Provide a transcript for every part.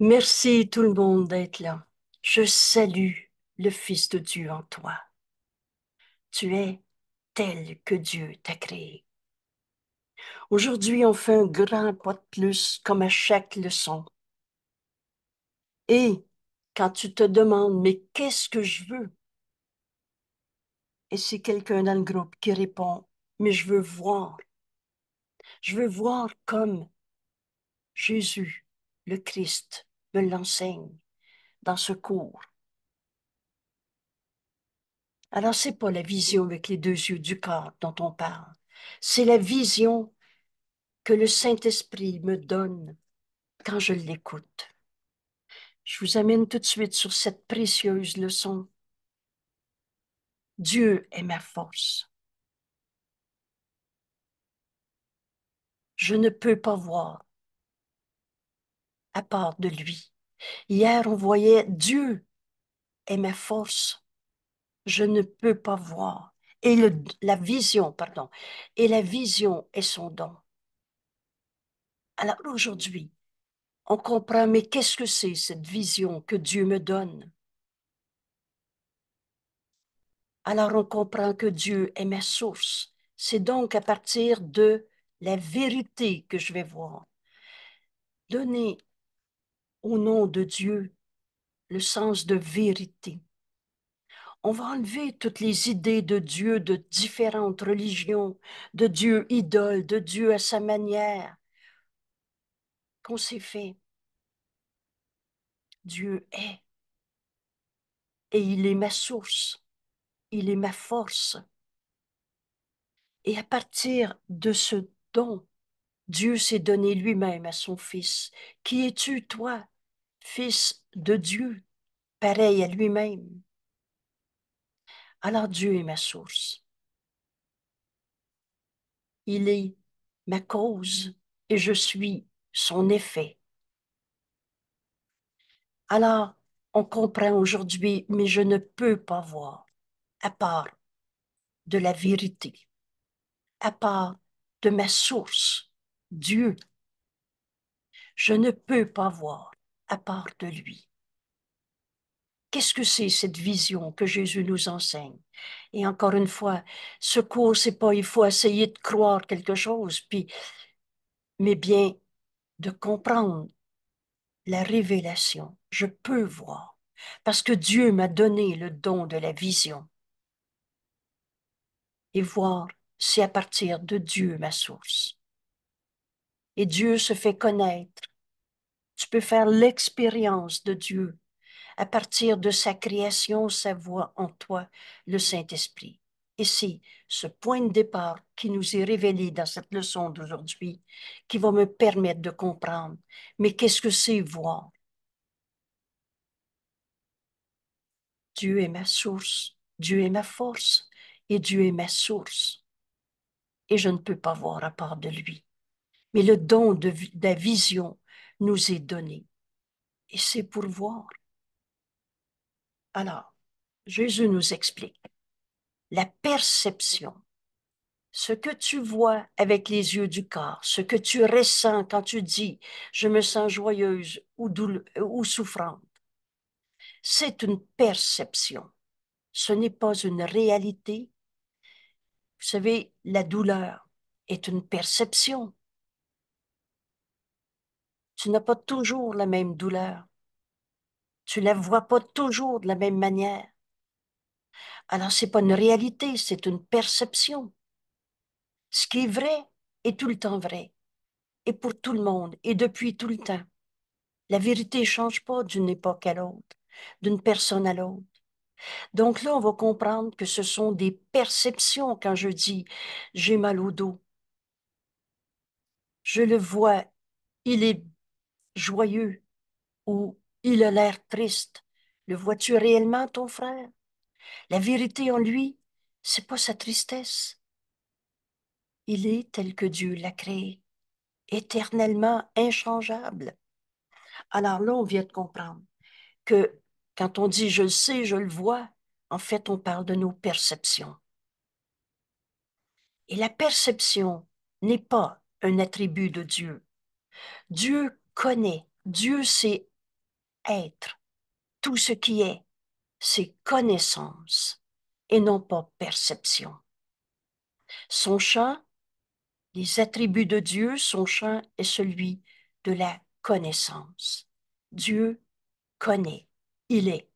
Merci tout le monde d'être là. Je salue le Fils de Dieu en toi. Tu es tel que Dieu t'a créé. Aujourd'hui, on fait un grand pas de plus comme à chaque leçon. Et quand tu te demandes, mais qu'est-ce que je veux? Et c'est quelqu'un dans le groupe qui répond, mais je veux voir. Je veux voir comme Jésus, le Christ, me l'enseigne dans ce cours. Alors, ce n'est pas la vision avec les deux yeux du corps dont on parle, c'est la vision que le Saint-Esprit me donne quand je l'écoute. Je vous amène tout de suite sur cette précieuse leçon. Dieu est ma force. Je ne peux pas voir part de lui. Hier, on voyait Dieu est ma force. Je ne peux pas voir. Et la vision, pardon. Et la vision est son don. Alors aujourd'hui, on comprend, mais qu'est-ce que c'est cette vision que Dieu me donne? Alors on comprend que Dieu est ma source. C'est donc à partir de la vérité que je vais voir. Donner au nom de Dieu le sens de vérité. On va enlever toutes les idées de Dieu de différentes religions, de Dieu idole, de Dieu à sa manière, qu'on s'est fait. Dieu est. Et il est ma source, il est ma force. Et à partir de ce don, Dieu s'est donné lui-même à son Fils. Qui es-tu, toi fils de Dieu, pareil à lui-même. Alors Dieu est ma source. Il est ma cause et je suis son effet. Alors, on comprend aujourd'hui, mais je ne peux pas voir, à part de la vérité, à part de ma source, Dieu. Je ne peux pas voir à part de lui. Qu'est-ce que c'est cette vision que Jésus nous enseigne Et encore une fois, ce cours, c'est pas il faut essayer de croire quelque chose, puis, mais bien de comprendre la révélation. Je peux voir parce que Dieu m'a donné le don de la vision. Et voir, c'est à partir de Dieu ma source. Et Dieu se fait connaître tu peux faire l'expérience de Dieu à partir de sa création, sa voix en toi, le Saint-Esprit. Et c'est ce point de départ qui nous est révélé dans cette leçon d'aujourd'hui qui va me permettre de comprendre. Mais qu'est-ce que c'est voir? Dieu est ma source, Dieu est ma force et Dieu est ma source. Et je ne peux pas voir à part de lui. Mais le don de, de la vision, nous est donné. Et c'est pour voir. Alors, Jésus nous explique la perception, ce que tu vois avec les yeux du corps, ce que tu ressens quand tu dis je me sens joyeuse ou, ou souffrante, c'est une perception. Ce n'est pas une réalité. Vous savez, la douleur est une perception. Tu n'as pas toujours la même douleur. Tu ne la vois pas toujours de la même manière. Alors, c'est pas une réalité, c'est une perception. Ce qui est vrai est tout le temps vrai, et pour tout le monde, et depuis tout le temps. La vérité ne change pas d'une époque à l'autre, d'une personne à l'autre. Donc là, on va comprendre que ce sont des perceptions quand je dis j'ai mal au dos. Je le vois, il est joyeux ou il a l'air triste. Le vois-tu réellement, ton frère? La vérité en lui, c'est pas sa tristesse. Il est tel que Dieu l'a créé, éternellement inchangeable. Alors là, on vient de comprendre que quand on dit je le sais, je le vois, en fait, on parle de nos perceptions. Et la perception n'est pas un attribut de Dieu. Dieu connaît. Dieu, sait être. Tout ce qui est, c'est connaissance et non pas perception. Son champ, les attributs de Dieu, son champ est celui de la connaissance. Dieu connaît, il est.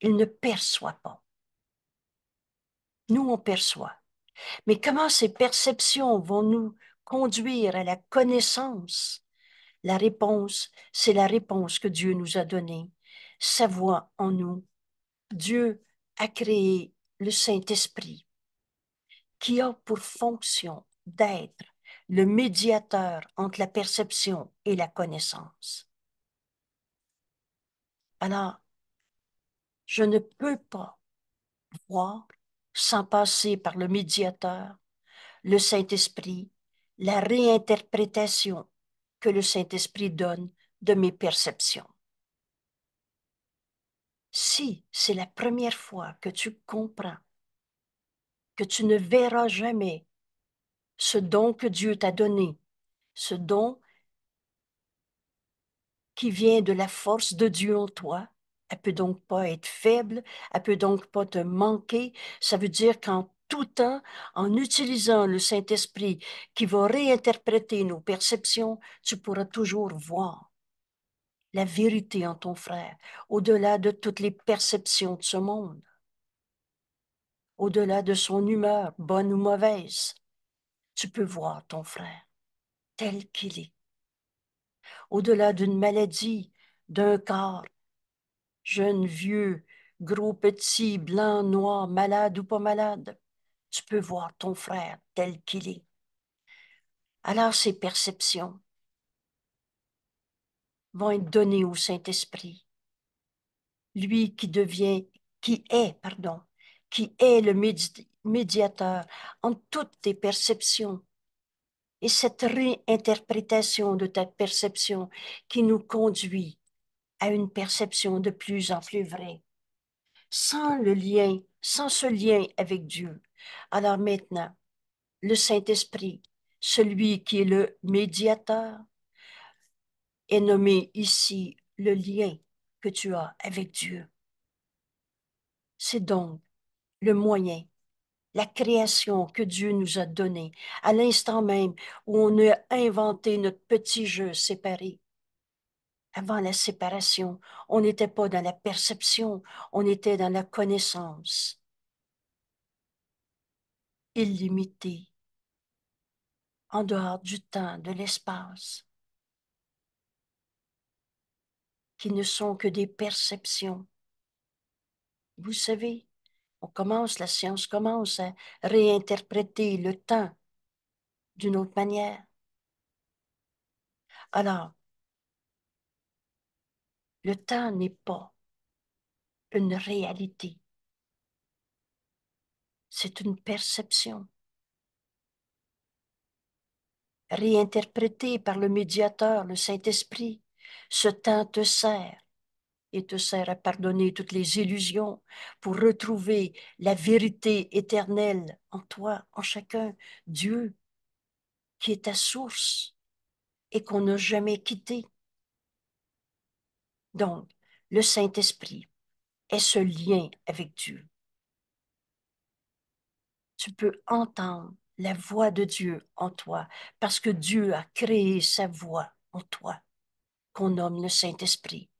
Il ne perçoit pas. Nous, on perçoit. Mais comment ces perceptions vont nous conduire à la connaissance la réponse, c'est la réponse que Dieu nous a donnée, sa voix en nous. Dieu a créé le Saint-Esprit qui a pour fonction d'être le médiateur entre la perception et la connaissance. Alors, je ne peux pas voir sans passer par le médiateur, le Saint-Esprit, la réinterprétation que le Saint-Esprit donne de mes perceptions. Si c'est la première fois que tu comprends que tu ne verras jamais ce don que Dieu t'a donné, ce don qui vient de la force de Dieu en toi, elle peut donc pas être faible, elle peut donc pas te manquer. Ça veut dire qu'en tout en utilisant le Saint-Esprit qui va réinterpréter nos perceptions, tu pourras toujours voir la vérité en ton frère, au-delà de toutes les perceptions de ce monde, au-delà de son humeur, bonne ou mauvaise. Tu peux voir ton frère tel qu'il est, au-delà d'une maladie, d'un corps, jeune, vieux, gros, petit, blanc, noir, malade ou pas malade tu peux voir ton frère tel qu'il est. Alors ces perceptions vont être données au Saint-Esprit, lui qui devient, qui est, pardon, qui est le médiateur en toutes tes perceptions. Et cette réinterprétation de ta perception qui nous conduit à une perception de plus en plus vraie. Sans le lien, sans ce lien avec Dieu, alors maintenant, le Saint-Esprit, celui qui est le médiateur, est nommé ici le lien que tu as avec Dieu. C'est donc le moyen, la création que Dieu nous a donnée à l'instant même où on a inventé notre petit jeu séparé. Avant la séparation, on n'était pas dans la perception, on était dans la connaissance illimité, en dehors du temps, de l'espace, qui ne sont que des perceptions. Vous savez, on commence, la science commence à réinterpréter le temps d'une autre manière. Alors, le temps n'est pas une réalité c'est une perception réinterprétée par le médiateur, le Saint-Esprit. Ce temps te sert et te sert à pardonner toutes les illusions pour retrouver la vérité éternelle en toi, en chacun, Dieu, qui est ta source et qu'on n'a jamais quitté. Donc, le Saint-Esprit est ce lien avec Dieu tu peux entendre la voix de Dieu en toi, parce que Dieu a créé sa voix en toi, qu'on nomme le Saint-Esprit,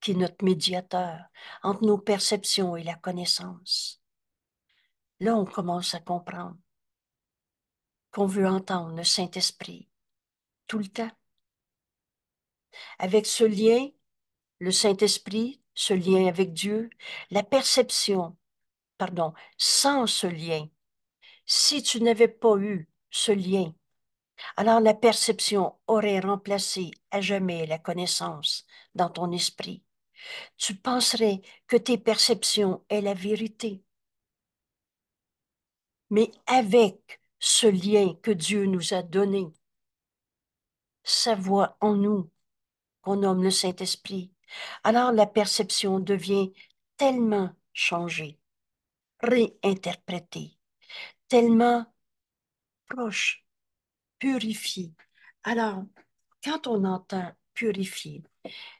qui est notre médiateur entre nos perceptions et la connaissance. Là, on commence à comprendre qu'on veut entendre le Saint-Esprit tout le temps. Avec ce lien, le Saint-Esprit, ce lien avec Dieu, la perception pardon, sans ce lien, si tu n'avais pas eu ce lien, alors la perception aurait remplacé à jamais la connaissance dans ton esprit. Tu penserais que tes perceptions est la vérité. Mais avec ce lien que Dieu nous a donné, sa voix en nous, qu'on nomme le Saint-Esprit, alors la perception devient tellement changée réinterprété, tellement proche, purifié. Alors, quand on entend purifier,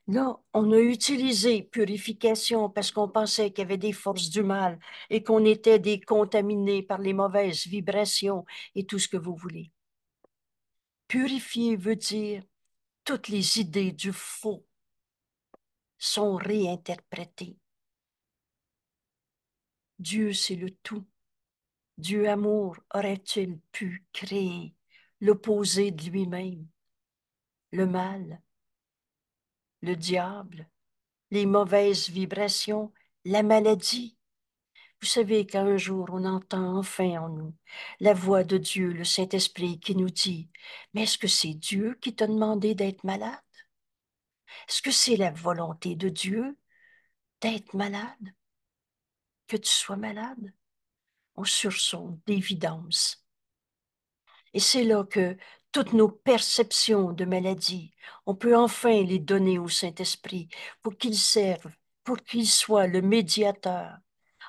là, on a utilisé purification parce qu'on pensait qu'il y avait des forces du mal et qu'on était des par les mauvaises vibrations et tout ce que vous voulez. Purifier veut dire toutes les idées du faux sont réinterprétées. Dieu, c'est le tout. Dieu amour aurait-il pu créer l'opposé de lui-même, le mal, le diable, les mauvaises vibrations, la maladie. Vous savez qu'un jour on entend enfin en nous la voix de Dieu, le Saint-Esprit, qui nous dit Mais est-ce que c'est Dieu qui t'a demandé d'être malade Est-ce que c'est la volonté de Dieu d'être malade que tu sois malade. On sursaut d'évidence. Et c'est là que toutes nos perceptions de maladie, on peut enfin les donner au Saint-Esprit pour qu'il serve, pour qu'il soit le médiateur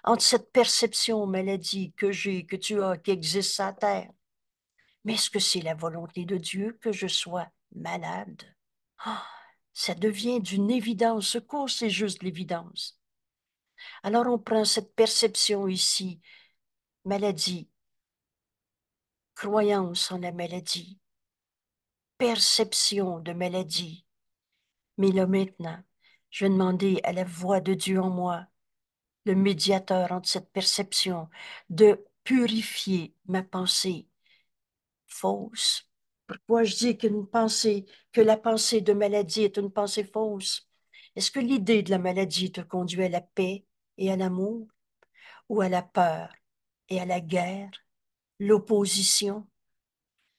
entre cette perception maladie que j'ai, que tu as, qui existe à terre. Mais est-ce que c'est la volonté de Dieu que je sois malade? Ah, ça devient d'une évidence. Ce cours, c'est juste l'évidence. Alors on prend cette perception ici, maladie, croyance en la maladie, perception de maladie. Mais là maintenant, je vais demander à la voix de Dieu en moi, le médiateur entre cette perception, de purifier ma pensée fausse. Pourquoi je dis que la pensée de maladie est une pensée fausse? Est-ce que l'idée de la maladie te conduit à la paix? et à l'amour, ou à la peur et à la guerre, l'opposition.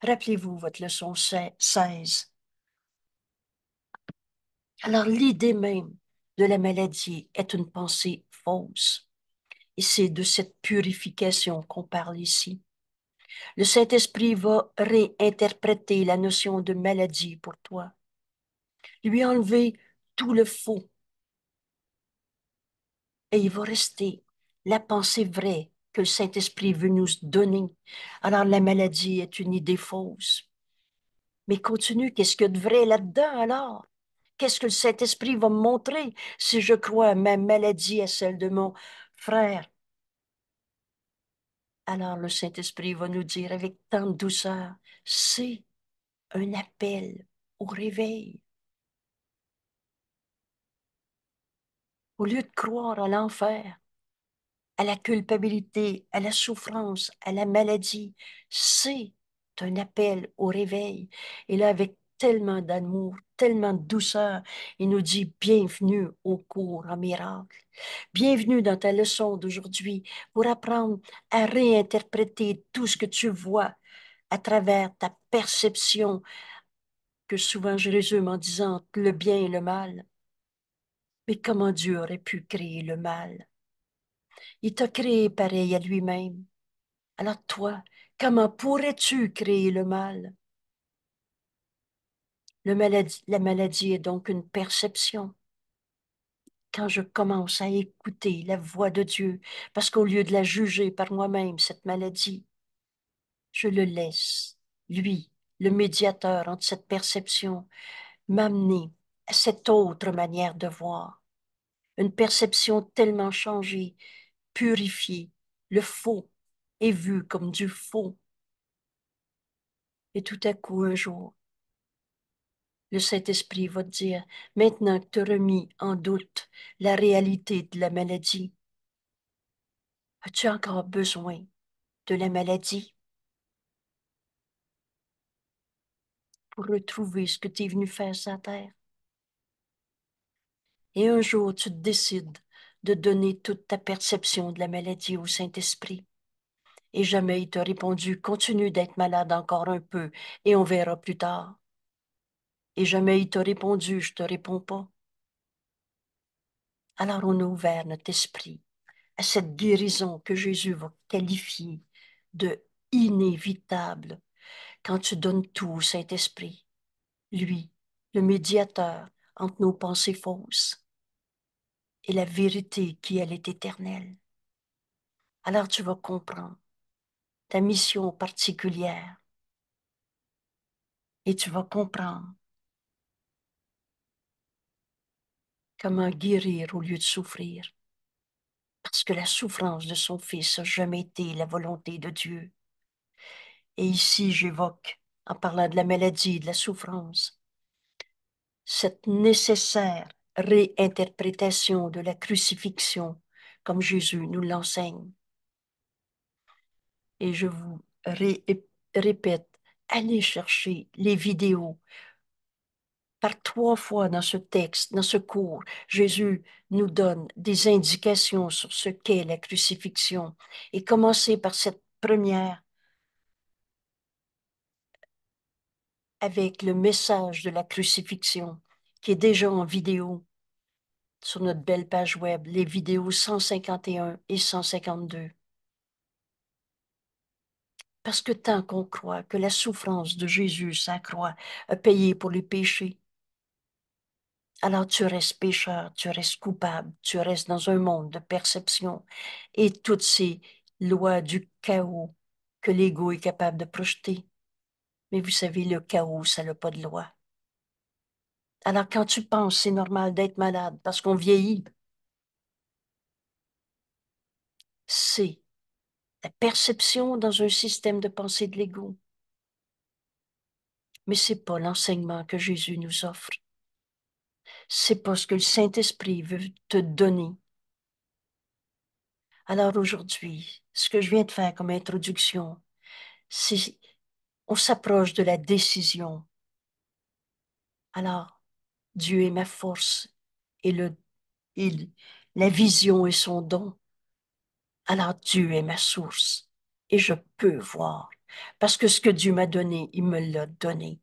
Rappelez-vous votre leçon 16. Alors l'idée même de la maladie est une pensée fausse. Et c'est de cette purification qu'on parle ici. Le Saint-Esprit va réinterpréter la notion de maladie pour toi, lui enlever tout le faux et il va rester la pensée vraie que le Saint-Esprit veut nous donner. Alors la maladie est une idée fausse. Mais continue, qu'est-ce que y de vrai là-dedans alors? Qu'est-ce que le Saint-Esprit va me montrer si je crois ma maladie, à celle de mon frère? Alors le Saint-Esprit va nous dire avec tant de douceur, c'est un appel au réveil. au lieu de croire à l'enfer, à la culpabilité, à la souffrance, à la maladie, c'est un appel au réveil. Et là, avec tellement d'amour, tellement de douceur, il nous dit bienvenue au cours en miracle. Bienvenue dans ta leçon d'aujourd'hui pour apprendre à réinterpréter tout ce que tu vois à travers ta perception, que souvent je résume en disant le bien et le mal, mais comment Dieu aurait pu créer le mal? Il t'a créé pareil à lui-même. Alors toi, comment pourrais-tu créer le mal? la maladie est donc une perception. Quand je commence à écouter la voix de Dieu, parce qu'au lieu de la juger par moi-même, cette maladie, je le laisse, lui, le médiateur entre cette perception, m'amener cette autre manière de voir, une perception tellement changée, purifiée, le faux est vu comme du faux. Et tout à coup, un jour, le Saint-Esprit va te dire, maintenant que tu as remis en doute la réalité de la maladie, as-tu encore besoin de la maladie pour retrouver ce que tu es venu faire sur terre? et un jour tu décides de donner toute ta perception de la maladie au Saint-Esprit. Et jamais il t'a répondu, continue d'être malade encore un peu et on verra plus tard. Et jamais il t'a répondu, je te réponds pas. Alors on a ouvert notre esprit à cette guérison que Jésus va qualifier de inévitable quand tu donnes tout au Saint-Esprit, lui, le médiateur entre nos pensées fausses et la vérité qui, elle, est éternelle. Alors tu vas comprendre ta mission particulière et tu vas comprendre comment guérir au lieu de souffrir, parce que la souffrance de son fils n'a jamais été la volonté de Dieu. Et ici, j'évoque, en parlant de la maladie, de la souffrance, cette nécessaire réinterprétation de la crucifixion, comme Jésus nous l'enseigne. Et je vous répète, allez chercher les vidéos. Par trois fois dans ce texte, dans ce cours, Jésus nous donne des indications sur ce qu'est la crucifixion. Et commencez par cette première avec le message de la crucifixion qui est déjà en vidéo sur notre belle page web, les vidéos 151 et 152. Parce que tant qu'on croit que la souffrance de Jésus, sa croix, a payé pour les péchés, alors tu restes pécheur, tu restes coupable, tu restes dans un monde de perception et toutes ces lois du chaos que l'ego est capable de projeter. Mais vous savez, le chaos, ça n'a pas de loi. Alors quand tu penses, c'est normal d'être malade parce qu'on vieillit. C'est la perception dans un système de pensée de l'ego. Mais ce n'est pas l'enseignement que Jésus nous offre. C'est pas ce que le Saint-Esprit veut te donner. Alors aujourd'hui, ce que je viens de faire comme introduction, c'est on s'approche de la décision. Alors, Dieu est ma force et, le, la vision est son don. Alors Dieu est ma source et je peux voir parce que ce que Dieu m'a donné, il me l'a donné.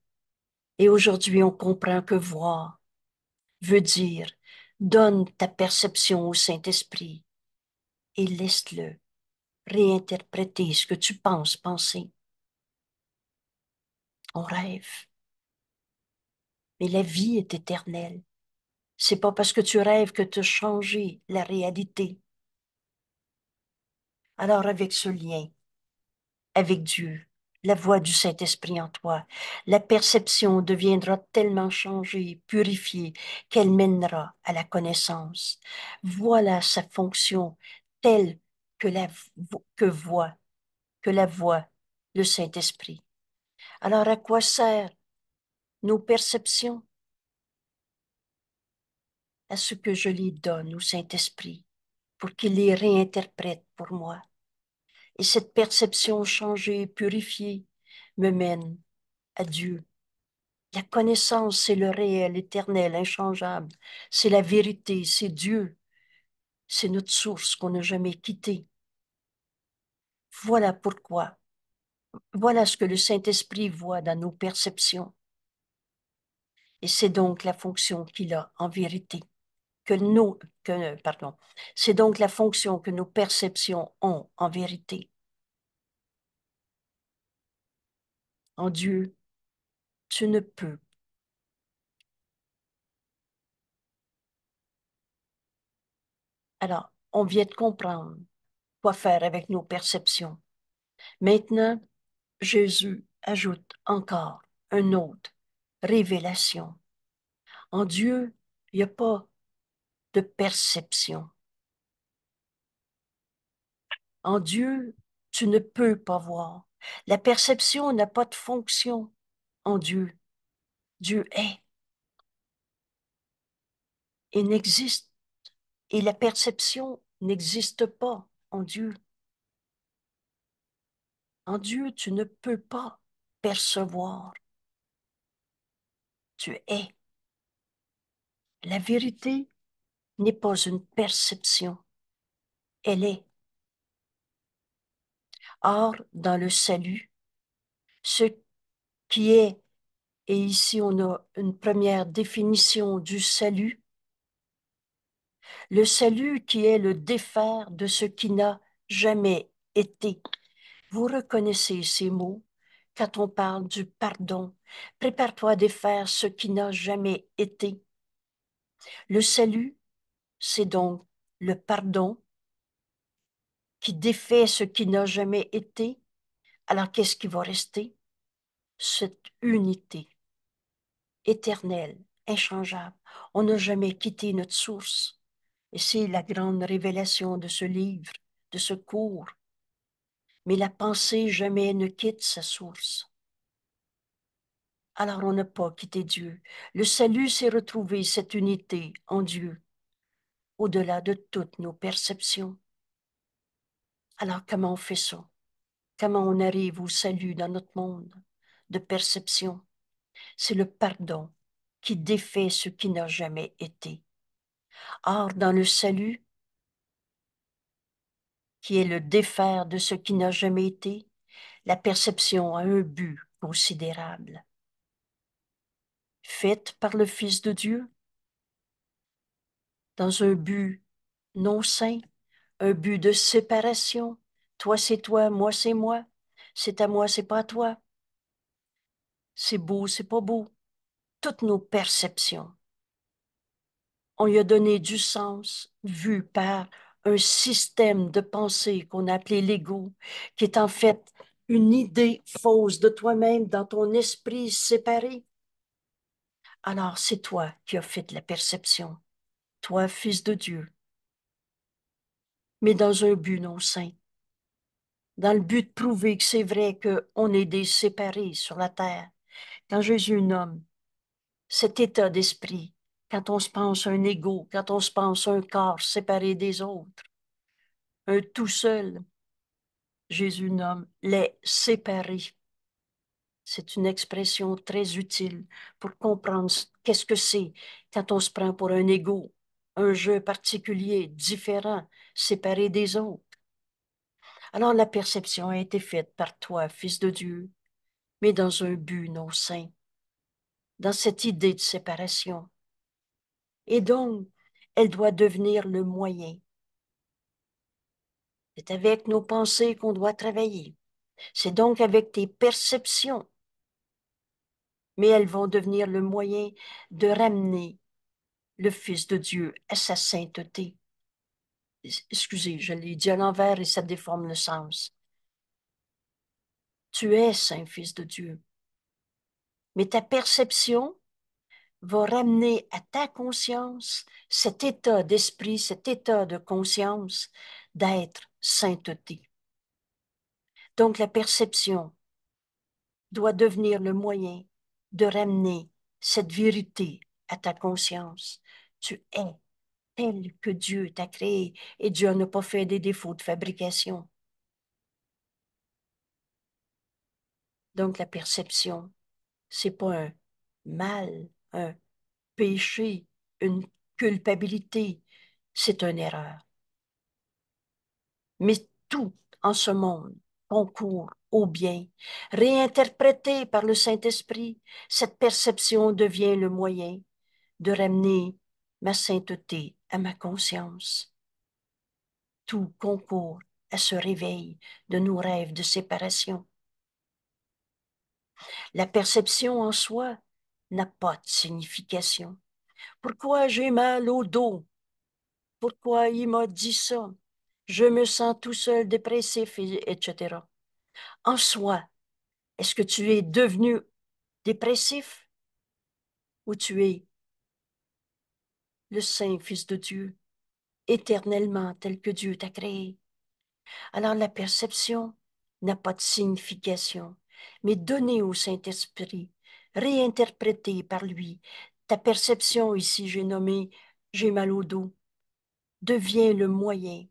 Et aujourd'hui, on comprend que voir veut dire donne ta perception au Saint-Esprit et laisse-le réinterpréter ce que tu penses penser. On rêve mais la vie est éternelle. C'est pas parce que tu rêves que tu as la réalité. Alors avec ce lien, avec Dieu, la voix du Saint-Esprit en toi, la perception deviendra tellement changée, purifiée, qu'elle mènera à la connaissance. Voilà sa fonction telle que, la, que que la voit le Saint-Esprit. Alors à quoi sert nos perceptions à ce que je les donne au Saint-Esprit pour qu'il les réinterprète pour moi. Et cette perception changée, purifiée, me mène à Dieu. La connaissance, c'est le réel, éternel, inchangeable. C'est la vérité, c'est Dieu. C'est notre source qu'on n'a jamais quittée. Voilà pourquoi. Voilà ce que le Saint-Esprit voit dans nos perceptions. Et c'est donc la fonction qu'il a en vérité, que nous, pardon, c'est donc la fonction que nos perceptions ont en vérité. En Dieu, tu ne peux Alors, on vient de comprendre quoi faire avec nos perceptions. Maintenant, Jésus ajoute encore un autre révélation. En Dieu, il n'y a pas de perception. En Dieu, tu ne peux pas voir. La perception n'a pas de fonction en Dieu. Dieu est. Il n'existe. Et la perception n'existe pas en Dieu. En Dieu, tu ne peux pas percevoir tu es. La vérité n'est pas une perception, elle est. Or, dans le salut, ce qui est, et ici on a une première définition du salut, le salut qui est le défaire de ce qui n'a jamais été. Vous reconnaissez ces mots quand on parle du pardon. Prépare-toi à défaire ce qui n'a jamais été. Le salut, c'est donc le pardon qui défait ce qui n'a jamais été. Alors qu'est-ce qui va rester? Cette unité éternelle, inchangeable. On n'a jamais quitté notre source. Et c'est la grande révélation de ce livre, de ce cours, mais la pensée jamais ne quitte sa source. Alors on n'a pas quitté Dieu. Le salut, c'est retrouver cette unité en Dieu, au-delà de toutes nos perceptions. Alors comment on fait ça? Comment on arrive au salut dans notre monde de perception? C'est le pardon qui défait ce qui n'a jamais été. Or, dans le salut, qui est le défaire de ce qui n'a jamais été, la perception a un but considérable. Faite par le Fils de Dieu, dans un but non saint, un but de séparation, toi c'est toi, moi c'est moi, c'est à moi, c'est pas à toi, c'est beau, c'est pas beau, toutes nos perceptions. On y a donné du sens vu par un système de pensée qu'on a appelé l'ego, qui est en fait une idée fausse de toi-même dans ton esprit séparé. Alors c'est toi qui as fait la perception, toi fils de Dieu, mais dans un but non saint, dans le but de prouver que c'est vrai qu'on est des séparés sur la terre. Quand Jésus nomme cet état d'esprit quand on se pense un ego, quand on se pense un corps séparé des autres, un tout seul. Jésus nomme les séparés. C'est une expression très utile pour comprendre qu'est-ce que c'est quand on se prend pour un ego, un jeu particulier, différent, séparé des autres. Alors la perception a été faite par toi, Fils de Dieu, mais dans un but non saint, dans cette idée de séparation, et donc, elle doit devenir le moyen. C'est avec nos pensées qu'on doit travailler. C'est donc avec tes perceptions. Mais elles vont devenir le moyen de ramener le Fils de Dieu à sa sainteté. Excusez, je l'ai dit à l'envers et ça déforme le sens. Tu es saint Fils de Dieu. Mais ta perception va ramener à ta conscience cet état d'esprit, cet état de conscience d'être sainteté. Donc la perception doit devenir le moyen de ramener cette vérité à ta conscience. Tu es tel que Dieu t'a créé et Dieu n'a pas fait des défauts de fabrication. Donc la perception, c'est pas un mal un euh, péché, une culpabilité, c'est une erreur. Mais tout en ce monde concourt au bien. Réinterprété par le Saint-Esprit, cette perception devient le moyen de ramener ma sainteté à ma conscience. Tout concourt à ce réveil de nos rêves de séparation. La perception en soi n'a pas de signification. Pourquoi j'ai mal au dos? Pourquoi il m'a dit ça? Je me sens tout seul, dépressif, etc. En soi, est-ce que tu es devenu dépressif ou tu es le Saint Fils de Dieu, éternellement tel que Dieu t'a créé? Alors la perception n'a pas de signification, mais donnée au Saint-Esprit réinterprété par lui. Ta perception ici, j'ai nommé j'ai mal au dos, devient le moyen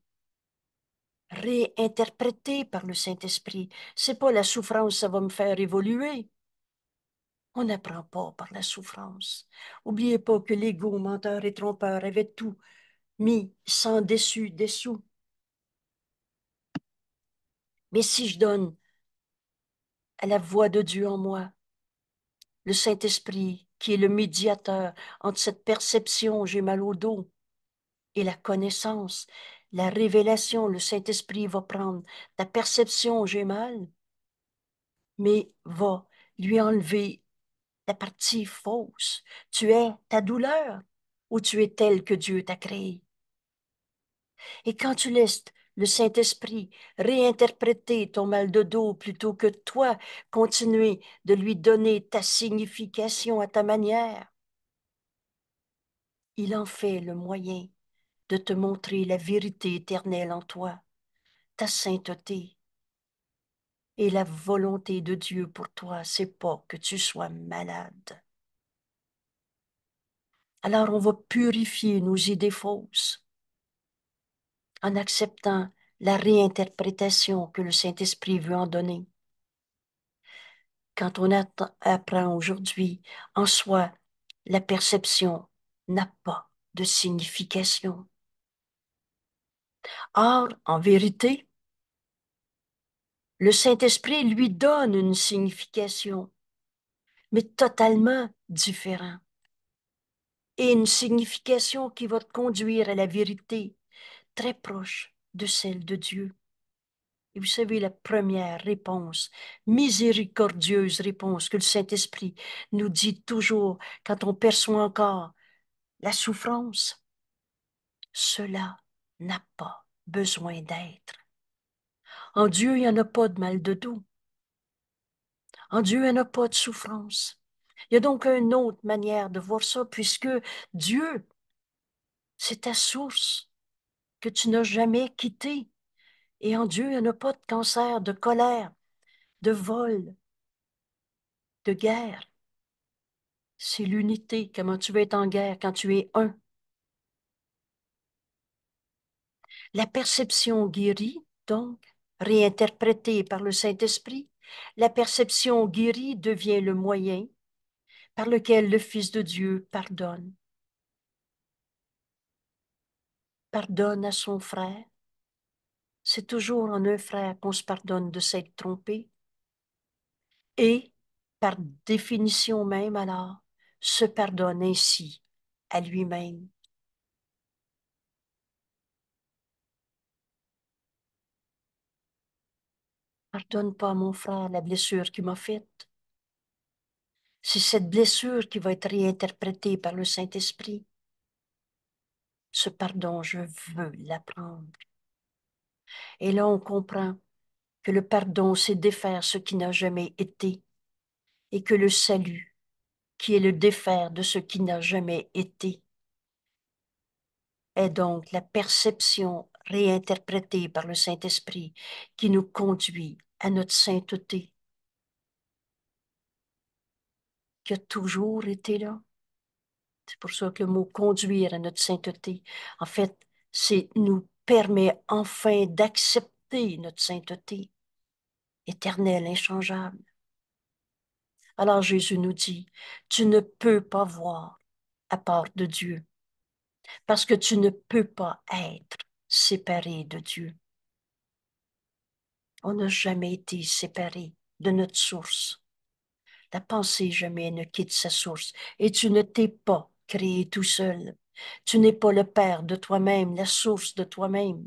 réinterprété par le Saint-Esprit. C'est pas la souffrance, ça va me faire évoluer. On n'apprend pas par la souffrance. Oubliez pas que l'ego, menteur et trompeur avait tout mis sans dessus, dessous. Mais si je donne à la voix de Dieu en moi, le Saint-Esprit qui est le médiateur entre cette perception, j'ai mal au dos, et la connaissance, la révélation, le Saint-Esprit va prendre ta perception, j'ai mal, mais va lui enlever la partie fausse. Tu es ta douleur ou tu es telle que Dieu t'a créée. Et quand tu laisses le Saint-Esprit, réinterpréter ton mal de dos plutôt que toi, continuer de lui donner ta signification à ta manière. Il en fait le moyen de te montrer la vérité éternelle en toi, ta sainteté. Et la volonté de Dieu pour toi, c'est pas que tu sois malade. Alors on va purifier nos idées fausses en acceptant la réinterprétation que le Saint-Esprit veut en donner. Quand on apprend aujourd'hui en soi, la perception n'a pas de signification. Or, en vérité, le Saint-Esprit lui donne une signification, mais totalement différente, et une signification qui va te conduire à la vérité, très proche de celle de Dieu. Et vous savez, la première réponse, miséricordieuse réponse que le Saint-Esprit nous dit toujours quand on perçoit encore la souffrance, cela n'a pas besoin d'être. En Dieu, il n'y en a pas de mal de dos. En Dieu, il n'y en a pas de souffrance. Il y a donc une autre manière de voir ça, puisque Dieu, c'est ta source que tu n'as jamais quitté. Et en Dieu, il n'y a pas de cancer, de colère, de vol, de guerre. C'est l'unité, comment tu veux être en guerre quand tu es un. La perception guérie, donc, réinterprétée par le Saint-Esprit, la perception guérie devient le moyen par lequel le Fils de Dieu pardonne. pardonne à son frère. C'est toujours en un frère qu'on se pardonne de s'être trompé. Et, par définition même alors, se pardonne ainsi à lui-même. Pardonne pas mon frère la blessure qu'il m'a faite. C'est cette blessure qui va être réinterprétée par le Saint-Esprit ce pardon, je veux l'apprendre. Et là, on comprend que le pardon, c'est défaire ce qui n'a jamais été, et que le salut, qui est le défaire de ce qui n'a jamais été, est donc la perception réinterprétée par le Saint-Esprit qui nous conduit à notre sainteté, qui a toujours été là. C'est pour ça que le mot conduire à notre sainteté, en fait, c'est nous permet enfin d'accepter notre sainteté éternelle, inchangeable. Alors Jésus nous dit, tu ne peux pas voir à part de Dieu, parce que tu ne peux pas être séparé de Dieu. On n'a jamais été séparé de notre source. La pensée jamais ne quitte sa source, et tu ne t'es pas créé tout seul. Tu n'es pas le père de toi-même, la source de toi-même.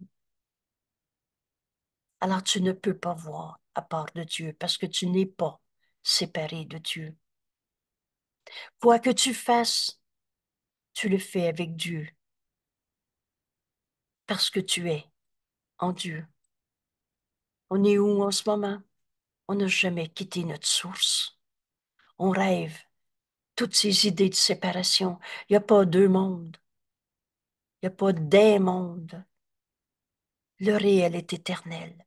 Alors tu ne peux pas voir à part de Dieu parce que tu n'es pas séparé de Dieu. Quoi que tu fasses, tu le fais avec Dieu parce que tu es en Dieu. On est où en ce moment? On n'a jamais quitté notre source. On rêve toutes ces idées de séparation. Il n'y a pas deux mondes. Il n'y a pas des mondes. Le réel est éternel.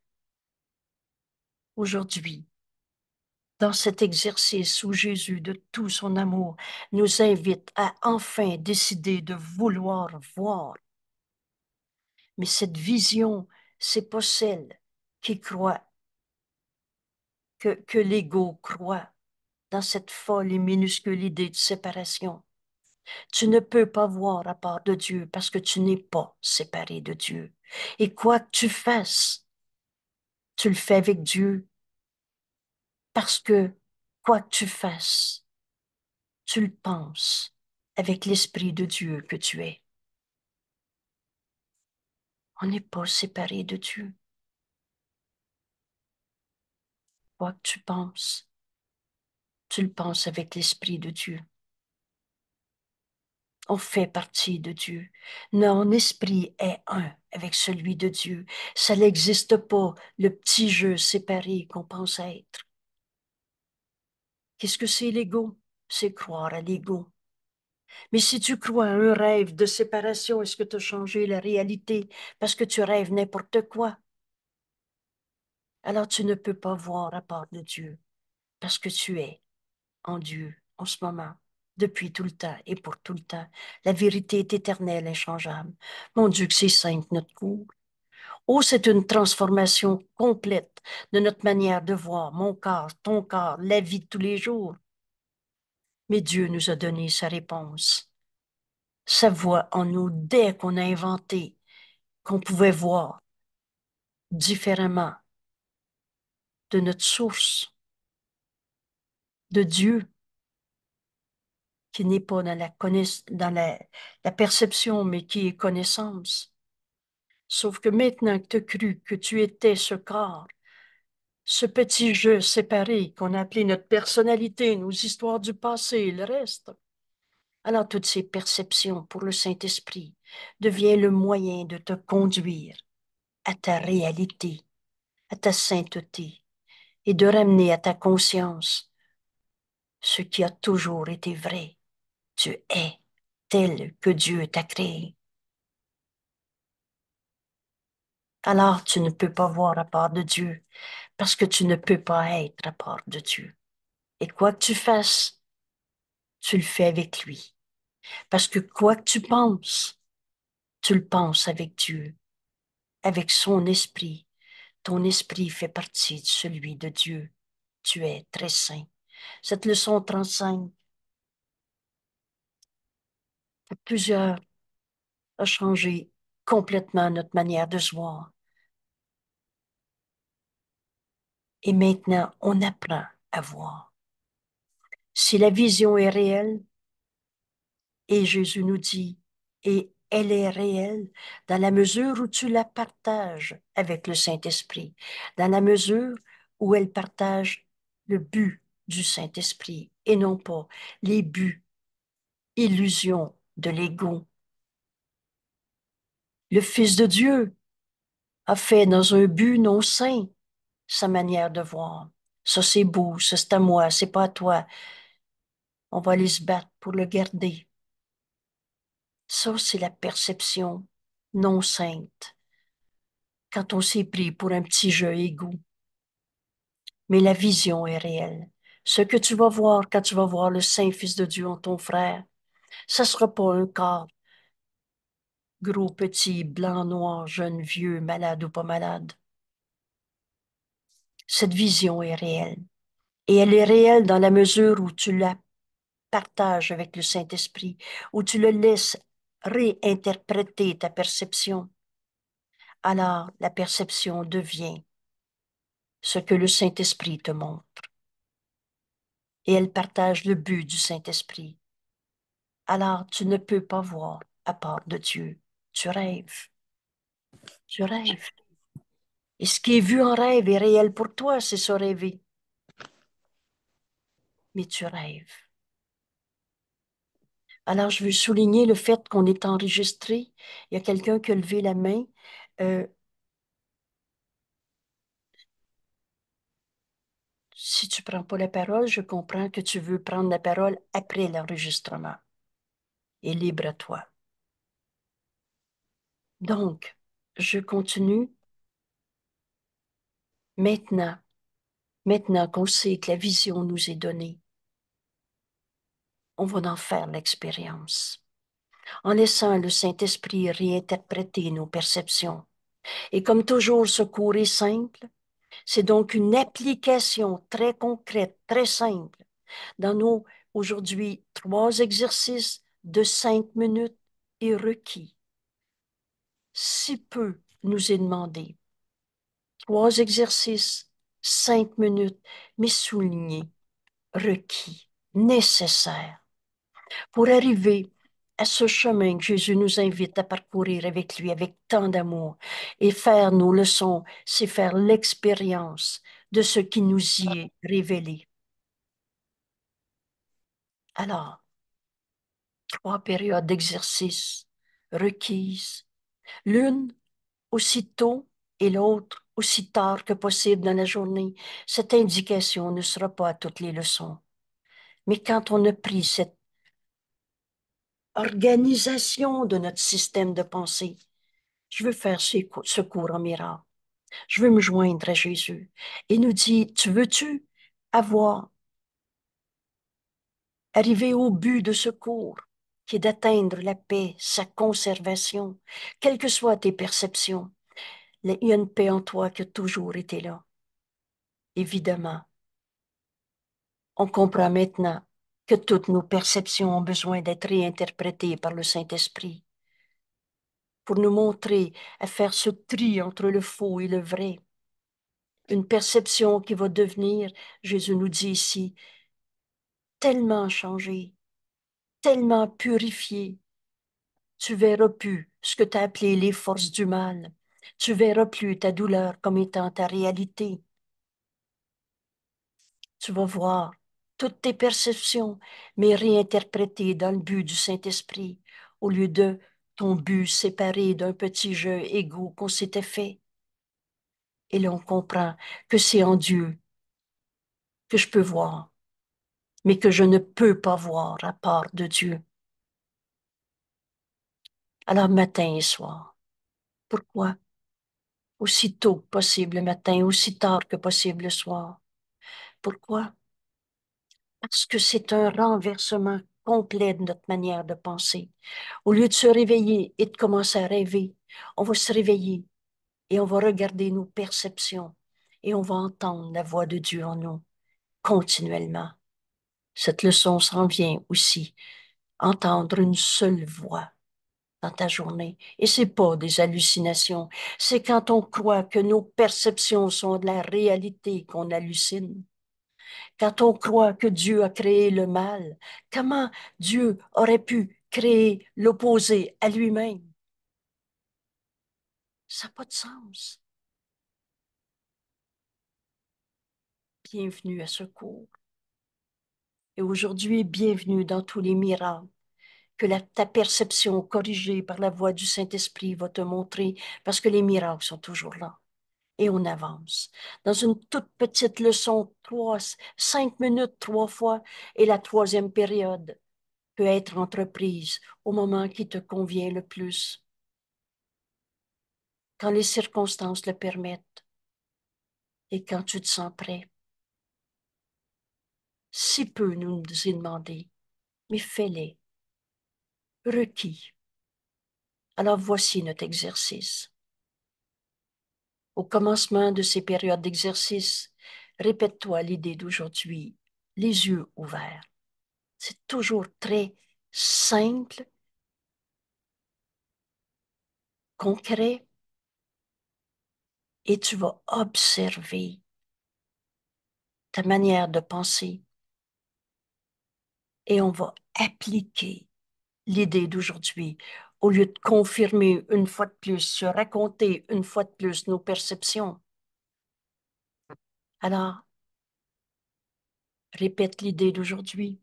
Aujourd'hui, dans cet exercice où Jésus, de tout son amour, nous invite à enfin décider de vouloir voir. Mais cette vision, c'est pas celle qui croit, que, que l'ego croit dans cette folle et minuscule idée de séparation. Tu ne peux pas voir à part de Dieu parce que tu n'es pas séparé de Dieu. Et quoi que tu fasses, tu le fais avec Dieu. Parce que quoi que tu fasses, tu le penses avec l'Esprit de Dieu que tu es. On n'est pas séparé de Dieu. Quoi que tu penses, tu le penses avec l'Esprit de Dieu. On fait partie de Dieu. Non, esprit est un avec celui de Dieu. Ça n'existe pas, le petit jeu séparé qu'on pense être. Qu'est-ce que c'est l'ego? C'est croire à l'ego. Mais si tu crois à un rêve de séparation, est-ce que tu as changé la réalité parce que tu rêves n'importe quoi? Alors tu ne peux pas voir à part de Dieu parce que tu es en Dieu, en ce moment, depuis tout le temps et pour tout le temps. La vérité est éternelle, inchangeable. Mon Dieu, que c'est sainte notre cour. Oh, c'est une transformation complète de notre manière de voir mon corps, ton corps, la vie de tous les jours. Mais Dieu nous a donné sa réponse. Sa voix en nous dès qu'on a inventé, qu'on pouvait voir différemment de notre source de Dieu qui n'est pas dans, la, dans la, perception, mais qui est connaissance. Sauf que maintenant que tu as cru que tu étais ce corps, ce petit jeu séparé qu'on a notre personnalité, nos histoires du passé et le reste, alors toutes ces perceptions pour le Saint-Esprit deviennent le moyen de te conduire à ta réalité, à ta sainteté, et de ramener à ta conscience ce qui a toujours été vrai. Tu es tel que Dieu t'a créé. Alors tu ne peux pas voir à part de Dieu parce que tu ne peux pas être à part de Dieu. Et quoi que tu fasses, tu le fais avec lui. Parce que quoi que tu penses, tu le penses avec Dieu, avec son esprit. Ton esprit fait partie de celui de Dieu. Tu es très saint. Cette leçon 35, pour plusieurs, a changé complètement notre manière de voir. Et maintenant, on apprend à voir. Si la vision est réelle, et Jésus nous dit, et elle est réelle dans la mesure où tu la partages avec le Saint-Esprit, dans la mesure où elle partage le but du Saint-Esprit et non pas les buts, illusions de l'ego. Le Fils de Dieu a fait dans un but non saint sa manière de voir. Ça, c'est beau, ça, c'est à moi, c'est pas à toi. On va aller se battre pour le garder. Ça, c'est la perception non sainte quand on s'est pris pour un petit jeu égo, Mais la vision est réelle. Ce que tu vas voir quand tu vas voir le Saint-Fils de Dieu en ton frère, ce ne sera pas un corps gros, petit, blanc, noir, jeune, vieux, malade ou pas malade. Cette vision est réelle. Et elle est réelle dans la mesure où tu la partages avec le Saint-Esprit, où tu le laisses réinterpréter ta perception. Alors la perception devient ce que le Saint-Esprit te montre et elle partage le but du Saint-Esprit. Alors tu ne peux pas voir à part de Dieu. Tu rêves. Tu rêves. Et ce qui est vu en rêve est réel pour toi, c'est se rêver. Mais tu rêves. Alors je veux souligner le fait qu'on est enregistré. Il y a quelqu'un qui a levé la main. Euh, si tu ne prends pas la parole, je comprends que tu veux prendre la parole après l'enregistrement. Et libre à toi. Donc, je continue. Maintenant, maintenant qu'on sait que la vision nous est donnée, on va en faire l'expérience, en laissant le Saint-Esprit réinterpréter nos perceptions. Et comme toujours, ce cours est simple, c'est donc une application très concrète, très simple, dans nos aujourd'hui trois exercices de cinq minutes et requis. Si peu nous est demandé. Trois exercices, cinq minutes, mais soulignés, requis, nécessaires, pour arriver à ce chemin que Jésus nous invite à parcourir avec lui, avec tant d'amour. Et faire nos leçons, c'est faire l'expérience de ce qui nous y est révélé. Alors, trois périodes d'exercice requises, l'une aussitôt et l'autre aussi tard que possible dans la journée. Cette indication ne sera pas à toutes les leçons. Mais quand on a pris cette organisation de notre système de pensée. Je veux faire ce cours en miracle. Je veux me joindre à Jésus. Il nous dit, tu veux-tu avoir, arrivé au but de ce cours, qui est d'atteindre la paix, sa conservation, quelles que soient tes perceptions. Il y a une paix en toi qui a toujours été là. Évidemment, on comprend maintenant que toutes nos perceptions ont besoin d'être réinterprétées par le Saint-Esprit pour nous montrer à faire ce tri entre le faux et le vrai. Une perception qui va devenir, Jésus nous dit ici, tellement changée, tellement purifiée. Tu verras plus ce que tu as appelé les forces du mal. Tu verras plus ta douleur comme étant ta réalité. Tu vas voir toutes tes perceptions, mais réinterprétées dans le but du Saint-Esprit, au lieu de ton but séparé d'un petit jeu égo qu'on s'était fait. Et l'on comprend que c'est en Dieu que je peux voir, mais que je ne peux pas voir à part de Dieu. Alors matin et soir. Pourquoi? Aussitôt possible le matin, aussi tard que possible le soir. Pourquoi? parce que c'est un renversement complet de notre manière de penser. Au lieu de se réveiller et de commencer à rêver, on va se réveiller et on va regarder nos perceptions et on va entendre la voix de Dieu en nous continuellement. Cette leçon s'en vient aussi. Entendre une seule voix dans ta journée. Et c'est pas des hallucinations. C'est quand on croit que nos perceptions sont de la réalité qu'on hallucine. Quand on croit que Dieu a créé le mal, comment Dieu aurait pu créer l'opposé à lui-même? Ça n'a pas de sens. Bienvenue à ce cours. Et aujourd'hui, bienvenue dans tous les miracles que ta perception corrigée par la voix du Saint-Esprit va te montrer, parce que les miracles sont toujours là et on avance. Dans une toute petite leçon, trois, cinq minutes trois fois, et la troisième période peut être entreprise au moment qui te convient le plus, quand les circonstances le permettent et quand tu te sens prêt. Si peu nous y demander, mais fais-les. Requis. Alors voici notre exercice. Au commencement de ces périodes d'exercice, répète-toi l'idée d'aujourd'hui, les yeux ouverts. C'est toujours très simple, concret, et tu vas observer ta manière de penser et on va appliquer l'idée d'aujourd'hui au lieu de confirmer une fois de plus, se raconter une fois de plus nos perceptions. Alors, répète l'idée d'aujourd'hui.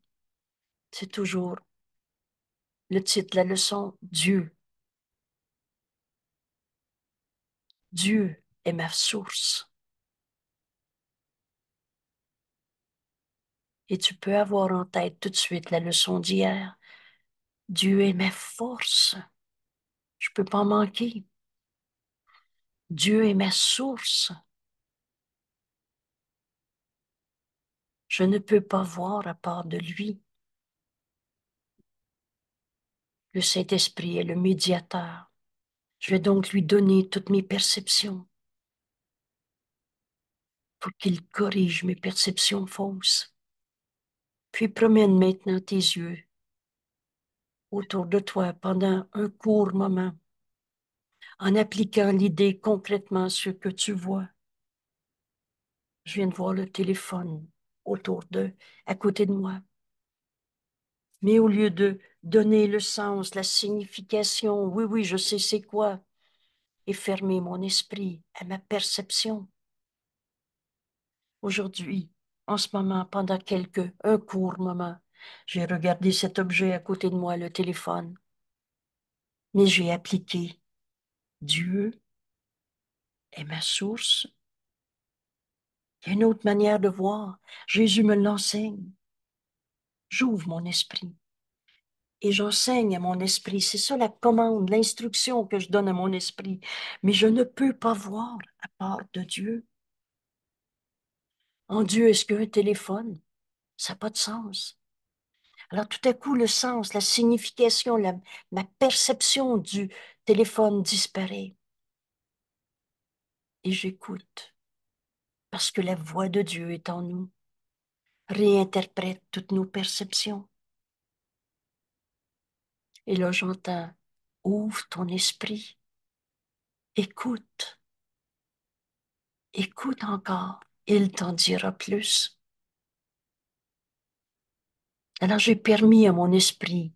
C'est toujours le titre de la leçon, Dieu. Dieu est ma source. Et tu peux avoir en tête tout de suite la leçon d'hier. Dieu est ma force. Je ne peux pas manquer. Dieu est ma source. Je ne peux pas voir à part de lui. Le Saint-Esprit est le médiateur. Je vais donc lui donner toutes mes perceptions pour qu'il corrige mes perceptions fausses. Puis promène maintenant tes yeux autour de toi pendant un court moment, en appliquant l'idée concrètement à ce que tu vois. Je viens de voir le téléphone autour d'eux, à côté de moi. Mais au lieu de donner le sens, la signification, oui, oui, je sais c'est quoi, et fermer mon esprit à ma perception. Aujourd'hui, en ce moment, pendant quelques, un court moment, j'ai regardé cet objet à côté de moi, le téléphone. Mais j'ai appliqué. Dieu est ma source. Il y a une autre manière de voir. Jésus me l'enseigne. J'ouvre mon esprit et j'enseigne à mon esprit. C'est ça la commande, l'instruction que je donne à mon esprit. Mais je ne peux pas voir à part de Dieu. En Dieu, est-ce qu'un téléphone? Ça n'a pas de sens. Alors tout à coup, le sens, la signification, la, ma perception du téléphone disparaît. Et j'écoute, parce que la voix de Dieu est en nous, réinterprète toutes nos perceptions. Et là, j'entends, ouvre ton esprit, écoute, écoute encore, il t'en dira plus. Alors j'ai permis à mon esprit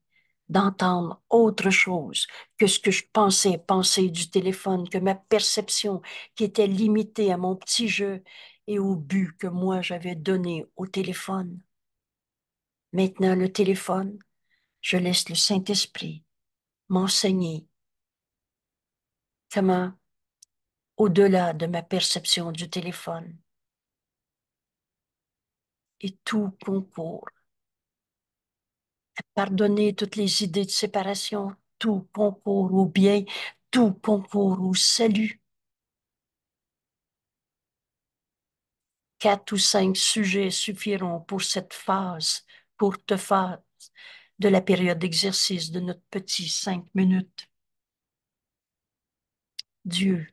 d'entendre autre chose que ce que je pensais, penser du téléphone, que ma perception qui était limitée à mon petit jeu et au but que moi j'avais donné au téléphone. Maintenant, le téléphone, je laisse le Saint-Esprit m'enseigner comment, au-delà de ma perception du téléphone, et tout concourt pardonner toutes les idées de séparation. Tout concours au bien, tout concours au salut. Quatre ou cinq sujets suffiront pour cette phase, courte phase de la période d'exercice de notre petit cinq minutes. Dieu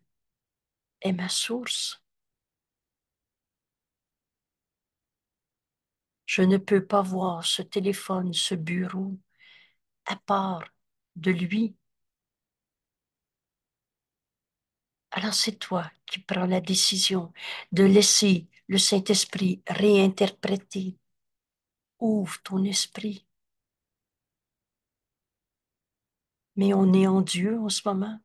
est ma source. Je ne peux pas voir ce téléphone, ce bureau, à part de lui. Alors c'est toi qui prends la décision de laisser le Saint-Esprit réinterpréter. Ouvre ton esprit. Mais on est en Dieu en ce moment.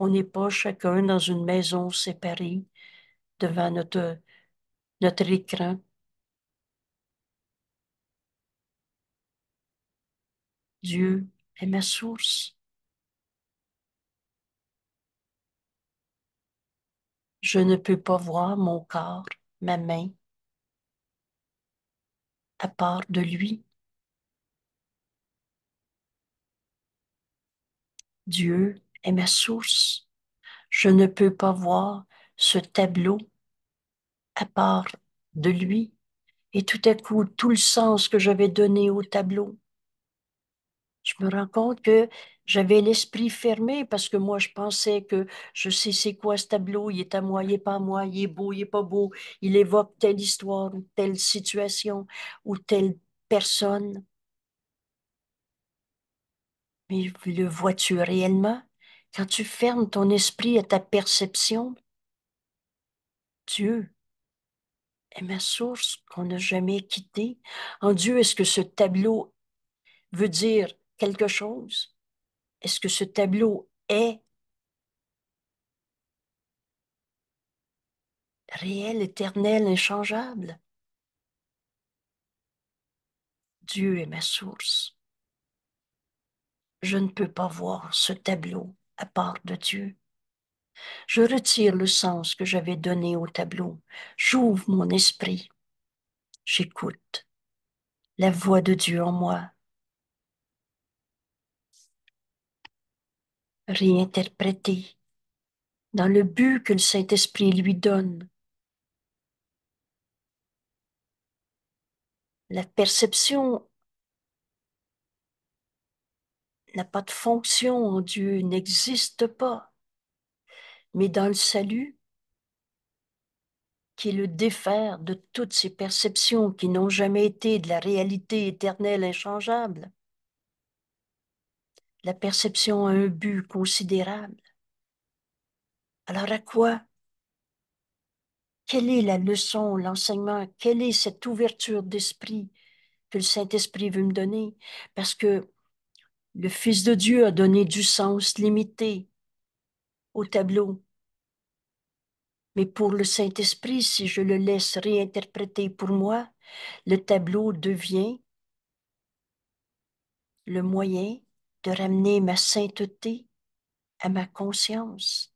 On n'est pas chacun dans une maison séparée devant notre, notre écran Dieu est ma source. Je ne peux pas voir mon corps, ma main, à part de lui. Dieu est ma source. Je ne peux pas voir ce tableau à part de lui. Et tout à coup, tout le sens que j'avais donné au tableau je me rends compte que j'avais l'esprit fermé parce que moi, je pensais que je sais c'est quoi ce tableau, il est à moi, il n'est pas à moi, il est beau, il n'est pas beau, il évoque telle histoire telle situation ou telle personne. Mais le vois-tu réellement? Quand tu fermes ton esprit à ta perception, Dieu est ma source qu'on n'a jamais quittée. En Dieu, est-ce que ce tableau veut dire quelque chose? Est-ce que ce tableau est réel, éternel, inchangeable? Dieu est ma source. Je ne peux pas voir ce tableau à part de Dieu. Je retire le sens que j'avais donné au tableau. J'ouvre mon esprit. J'écoute la voix de Dieu en moi. réinterpréter dans le but que le Saint-Esprit lui donne. La perception n'a pas de fonction en Dieu, n'existe pas. Mais dans le salut, qui le défaire de toutes ces perceptions qui n'ont jamais été de la réalité éternelle inchangeable, la perception a un but considérable. Alors à quoi Quelle est la leçon, l'enseignement Quelle est cette ouverture d'esprit que le Saint-Esprit veut me donner Parce que le Fils de Dieu a donné du sens limité au tableau. Mais pour le Saint-Esprit, si je le laisse réinterpréter pour moi, le tableau devient le moyen de ramener ma sainteté à ma conscience.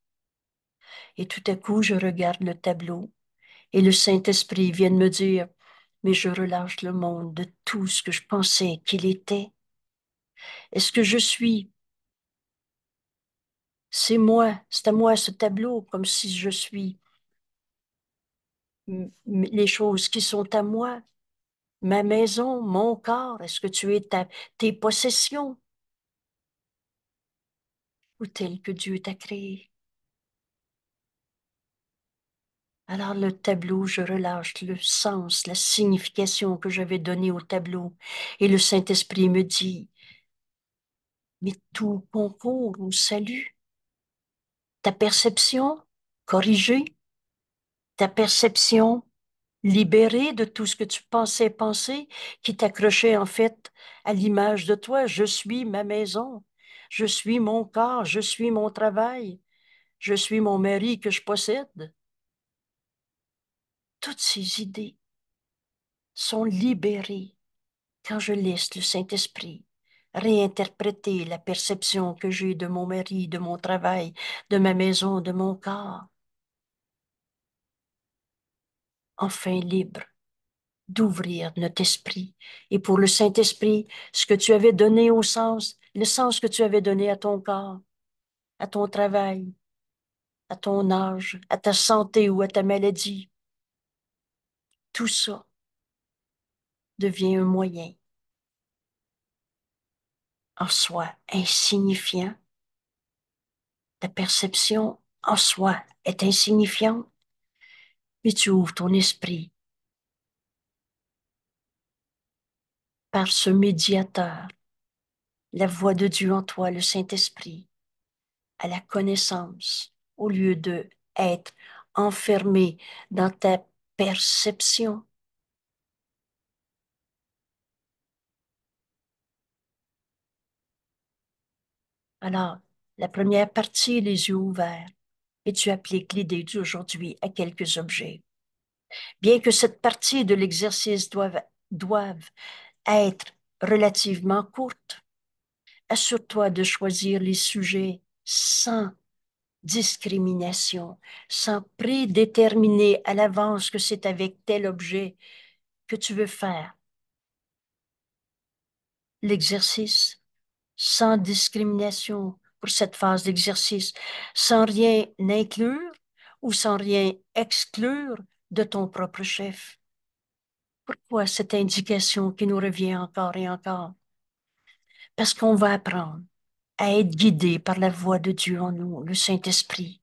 Et tout à coup, je regarde le tableau et le Saint-Esprit vient de me dire, mais je relâche le monde de tout ce que je pensais qu'il était. Est-ce que je suis c'est moi, c'est à moi ce tableau, comme si je suis les choses qui sont à moi, ma maison, mon corps, est-ce que tu es tes possessions, ou tel que Dieu t'a créé. Alors le tableau, je relâche le sens, la signification que j'avais donnée au tableau, et le Saint-Esprit me dit, mais tout concourt au salut. Ta perception corrigée, ta perception libérée de tout ce que tu pensais penser, qui t'accrochait en fait à l'image de toi, je suis ma maison, je suis mon corps, je suis mon travail, je suis mon mari que je possède. Toutes ces idées sont libérées quand je laisse le Saint-Esprit réinterpréter la perception que j'ai de mon mari, de mon travail, de ma maison, de mon corps. Enfin libre d'ouvrir notre esprit. Et pour le Saint-Esprit, ce que tu avais donné au sens, le sens que tu avais donné à ton corps, à ton travail, à ton âge, à ta santé ou à ta maladie. Tout ça devient un moyen en soi insignifiant. Ta perception en soi est insignifiante, mais tu ouvres ton esprit par ce médiateur la voix de Dieu en toi, le Saint-Esprit, à la connaissance au lieu de être enfermé dans ta perception. Alors, la première partie, les yeux ouverts, et tu appliques l'idée d'aujourd'hui à quelques objets. Bien que cette partie de l'exercice doive, doive être relativement courte, Assure-toi de choisir les sujets sans discrimination, sans prédéterminer à l'avance que c'est avec tel objet que tu veux faire l'exercice, sans discrimination pour cette phase d'exercice, sans rien inclure ou sans rien exclure de ton propre chef. Pourquoi cette indication qui nous revient encore et encore? parce qu'on va apprendre à être guidé par la voix de Dieu en nous, le Saint-Esprit.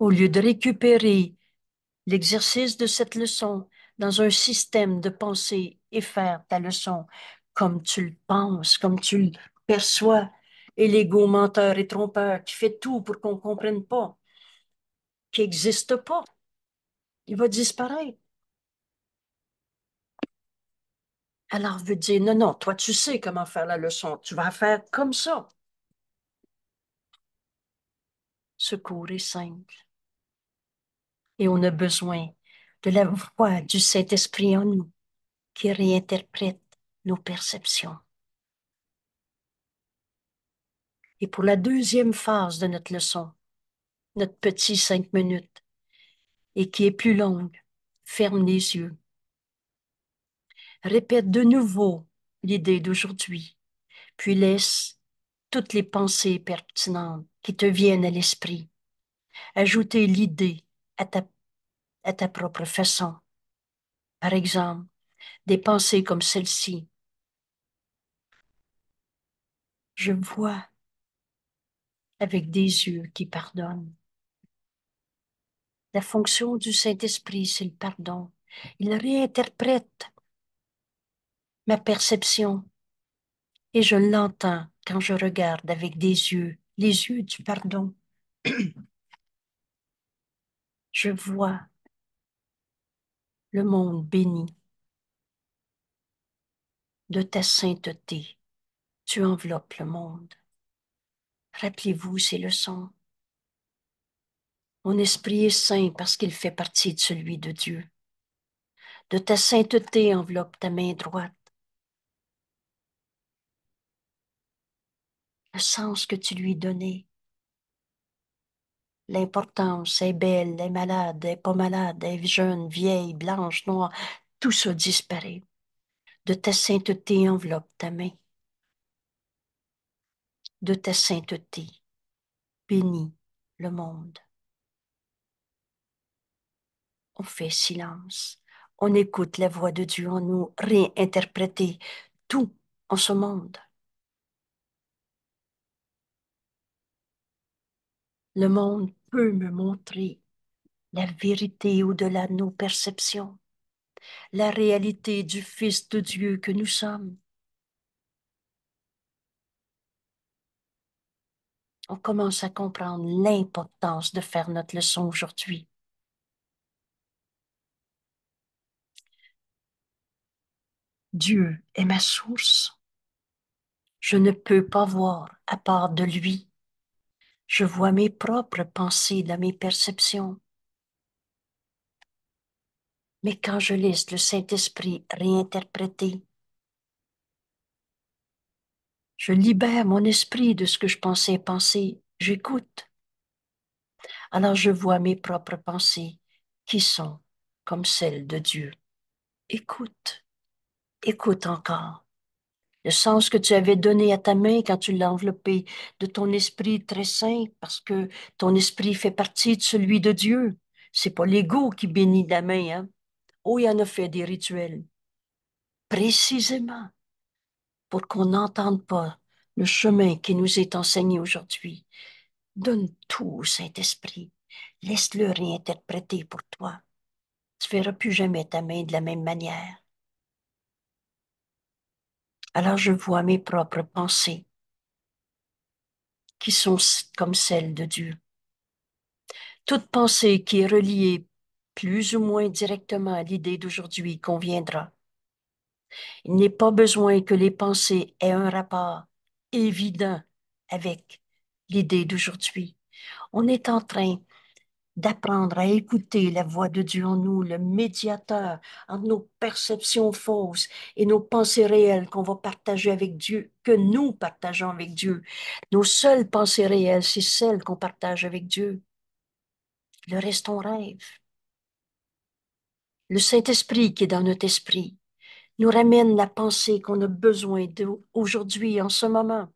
Au lieu de récupérer l'exercice de cette leçon dans un système de pensée et faire ta leçon comme tu le penses, comme tu le perçois, et l'ego menteur et trompeur qui fait tout pour qu'on ne comprenne pas, qui n'existe pas, il va disparaître. Alors, veut dire, non, non, toi, tu sais comment faire la leçon. Tu vas faire comme ça. Ce cours est simple. Et on a besoin de la voix du Saint-Esprit en nous qui réinterprète nos perceptions. Et pour la deuxième phase de notre leçon, notre petit cinq minutes, et qui est plus longue, ferme les yeux Répète de nouveau l'idée d'aujourd'hui, puis laisse toutes les pensées pertinentes qui te viennent à l'esprit. Ajouter l'idée à ta, à ta propre façon. Par exemple, des pensées comme celle-ci. Je vois avec des yeux qui pardonnent. La fonction du Saint-Esprit, c'est le pardon. Il réinterprète ma perception. Et je l'entends quand je regarde avec des yeux, les yeux du pardon. je vois le monde béni de ta sainteté. Tu enveloppes le monde. Rappelez-vous ces leçons. Mon esprit est saint parce qu'il fait partie de celui de Dieu. De ta sainteté enveloppe ta main droite. le sens que tu lui donnais. L'importance est belle, est malade, est pas malade, est jeune, vieille, blanche, noire, tout ça disparaît. De ta sainteté enveloppe ta main. De ta sainteté bénis le monde. On fait silence. On écoute la voix de Dieu en nous réinterpréter tout en ce monde. Le monde peut me montrer la vérité au-delà de nos perceptions, la réalité du Fils de Dieu que nous sommes. On commence à comprendre l'importance de faire notre leçon aujourd'hui. Dieu est ma source. Je ne peux pas voir à part de lui. Je vois mes propres pensées dans mes perceptions. Mais quand je laisse le Saint-Esprit réinterpréter, je libère mon esprit de ce que je pensais penser. J'écoute. Alors je vois mes propres pensées qui sont comme celles de Dieu. Écoute. Écoute encore le sens que tu avais donné à ta main quand tu l'as enveloppé, de ton esprit très saint, parce que ton esprit fait partie de celui de Dieu. C'est pas l'ego qui bénit la main, hein? Oh, il en a fait des rituels. Précisément pour qu'on n'entende pas le chemin qui nous est enseigné aujourd'hui. Donne tout au Saint-Esprit. Laisse-le réinterpréter pour toi. Tu verras plus jamais ta main de la même manière alors je vois mes propres pensées qui sont comme celles de Dieu. Toute pensée qui est reliée plus ou moins directement à l'idée d'aujourd'hui conviendra. Il n'est pas besoin que les pensées aient un rapport évident avec l'idée d'aujourd'hui. On est en train d'apprendre à écouter la voix de Dieu en nous, le médiateur entre nos perceptions fausses et nos pensées réelles qu'on va partager avec Dieu, que nous partageons avec Dieu. Nos seules pensées réelles, c'est celles qu'on partage avec Dieu. Le reste, on rêve. Le Saint-Esprit qui est dans notre esprit nous ramène la pensée qu'on a besoin d'aujourd'hui, en ce moment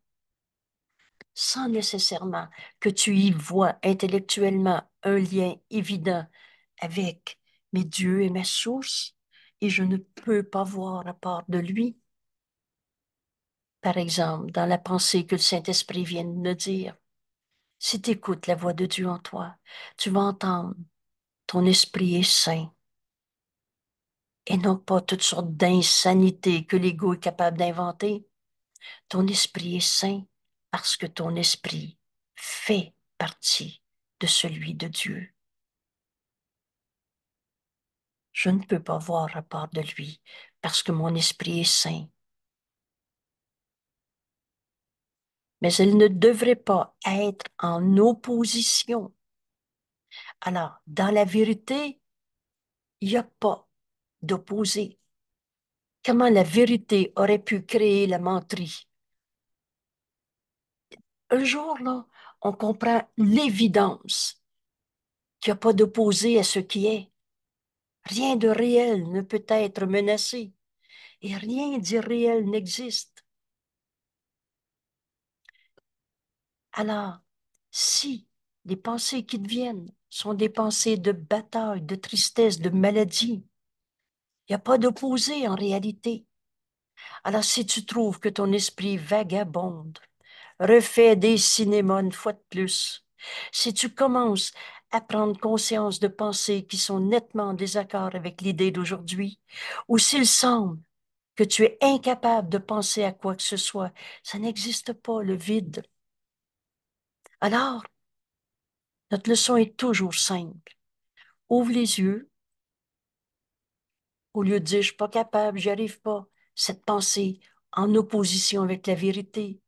sans nécessairement que tu y vois intellectuellement un lien évident avec mes dieux et ma source et je ne peux pas voir à part de lui. Par exemple, dans la pensée que le Saint-Esprit vient de nous dire, si tu écoutes la voix de Dieu en toi, tu vas entendre ton esprit est saint et non pas toutes sortes d'insanités que l'ego est capable d'inventer. Ton esprit est saint parce que ton esprit fait partie de celui de Dieu. Je ne peux pas voir à part de lui parce que mon esprit est saint. Mais elle ne devrait pas être en opposition. Alors, dans la vérité, il n'y a pas d'opposé. Comment la vérité aurait pu créer la menterie? un jour, là, on comprend l'évidence qu'il n'y a pas d'opposé à ce qui est. Rien de réel ne peut être menacé et rien d'irréel n'existe. Alors, si les pensées qui deviennent sont des pensées de bataille, de tristesse, de maladie, il n'y a pas d'opposé en réalité. Alors si tu trouves que ton esprit vagabonde, refais des cinémas une fois de plus. Si tu commences à prendre conscience de pensées qui sont nettement en désaccord avec l'idée d'aujourd'hui, ou s'il semble que tu es incapable de penser à quoi que ce soit, ça n'existe pas, le vide. Alors, notre leçon est toujours simple. Ouvre les yeux. Au lieu de dire je suis pas capable, j'y arrive pas, cette pensée en opposition avec la vérité,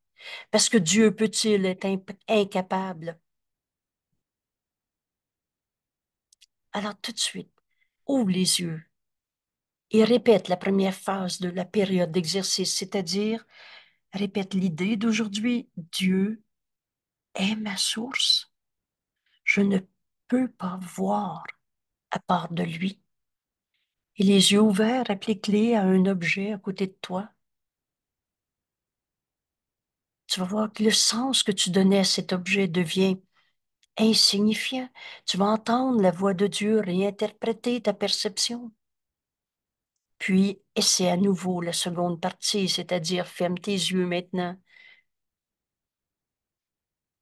parce que Dieu peut-il être incapable? Alors tout de suite, ouvre les yeux et répète la première phase de la période d'exercice, c'est-à-dire répète l'idée d'aujourd'hui, Dieu est ma source. Je ne peux pas voir à part de lui. Et les yeux ouverts, applique-les à un objet à côté de toi tu vas voir que le sens que tu donnais à cet objet devient insignifiant. Tu vas entendre la voix de Dieu réinterpréter ta perception. Puis, essaie à nouveau la seconde partie, c'est-à-dire ferme tes yeux maintenant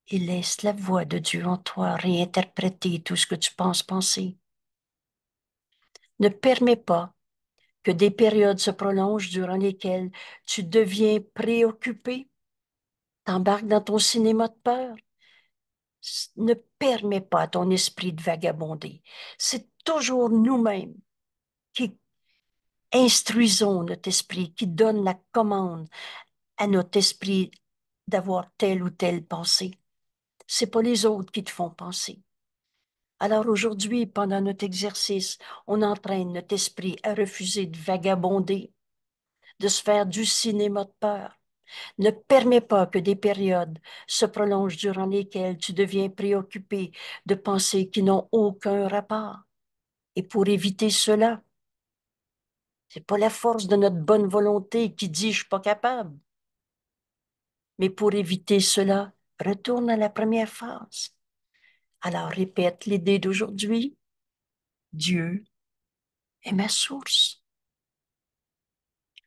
et laisse la voix de Dieu en toi réinterpréter tout ce que tu penses penser. Ne permets pas que des périodes se prolongent durant lesquelles tu deviens préoccupé T'embarques dans ton cinéma de peur. Ne permets pas à ton esprit de vagabonder. C'est toujours nous-mêmes qui instruisons notre esprit, qui donne la commande à notre esprit d'avoir telle ou telle pensée. C'est pas les autres qui te font penser. Alors aujourd'hui, pendant notre exercice, on entraîne notre esprit à refuser de vagabonder, de se faire du cinéma de peur ne permets pas que des périodes se prolongent durant lesquelles tu deviens préoccupé de pensées qui n'ont aucun rapport. Et pour éviter cela, ce n'est pas la force de notre bonne volonté qui dit je suis pas capable. Mais pour éviter cela, retourne à la première phase. Alors répète l'idée d'aujourd'hui. Dieu est ma source.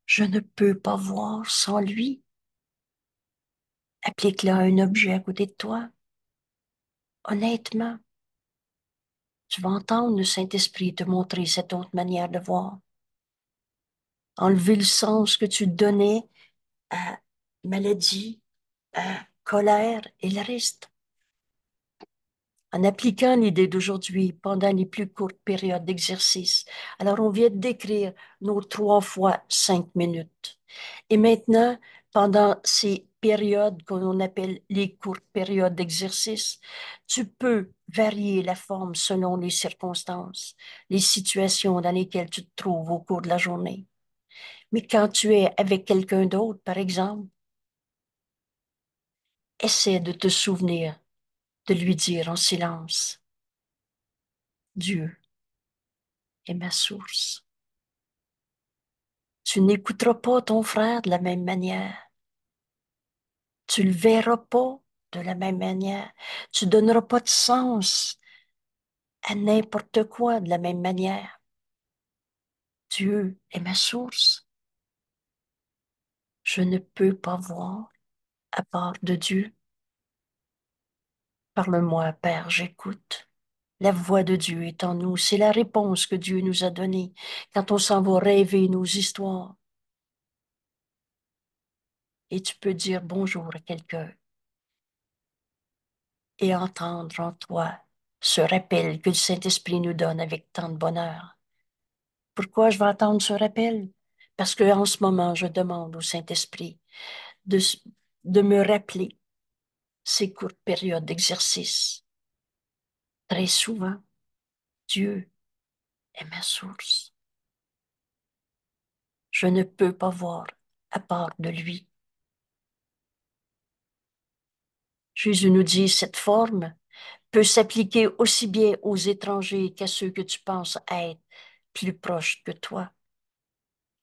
Je ne peux pas voir sans lui applique-le à un objet à côté de toi. Honnêtement, tu vas entendre le Saint-Esprit te montrer cette autre manière de voir. Enlever le sens que tu donnais à maladie, à colère et le reste. En appliquant l'idée d'aujourd'hui pendant les plus courtes périodes d'exercice, alors on vient de décrire nos trois fois cinq minutes. Et maintenant, pendant ces périodes qu'on appelle les courtes périodes d'exercice, tu peux varier la forme selon les circonstances, les situations dans lesquelles tu te trouves au cours de la journée. Mais quand tu es avec quelqu'un d'autre, par exemple, essaie de te souvenir de lui dire en silence, Dieu est ma source. Tu n'écouteras pas ton frère de la même manière tu le verras pas de la même manière. Tu donneras pas de sens à n'importe quoi de la même manière. Dieu est ma source. Je ne peux pas voir à part de Dieu. Parle-moi, Père, j'écoute. La voix de Dieu est en nous. C'est la réponse que Dieu nous a donnée quand on s'en va rêver nos histoires, et tu peux dire bonjour à quelqu'un et entendre en toi ce rappel que le Saint-Esprit nous donne avec tant de bonheur. Pourquoi je vais entendre ce rappel? Parce que en ce moment, je demande au Saint-Esprit de, de me rappeler ces courtes périodes d'exercice. Très souvent, Dieu est ma source. Je ne peux pas voir à part de lui. Jésus nous dit, cette forme peut s'appliquer aussi bien aux étrangers qu'à ceux que tu penses être plus proches que toi.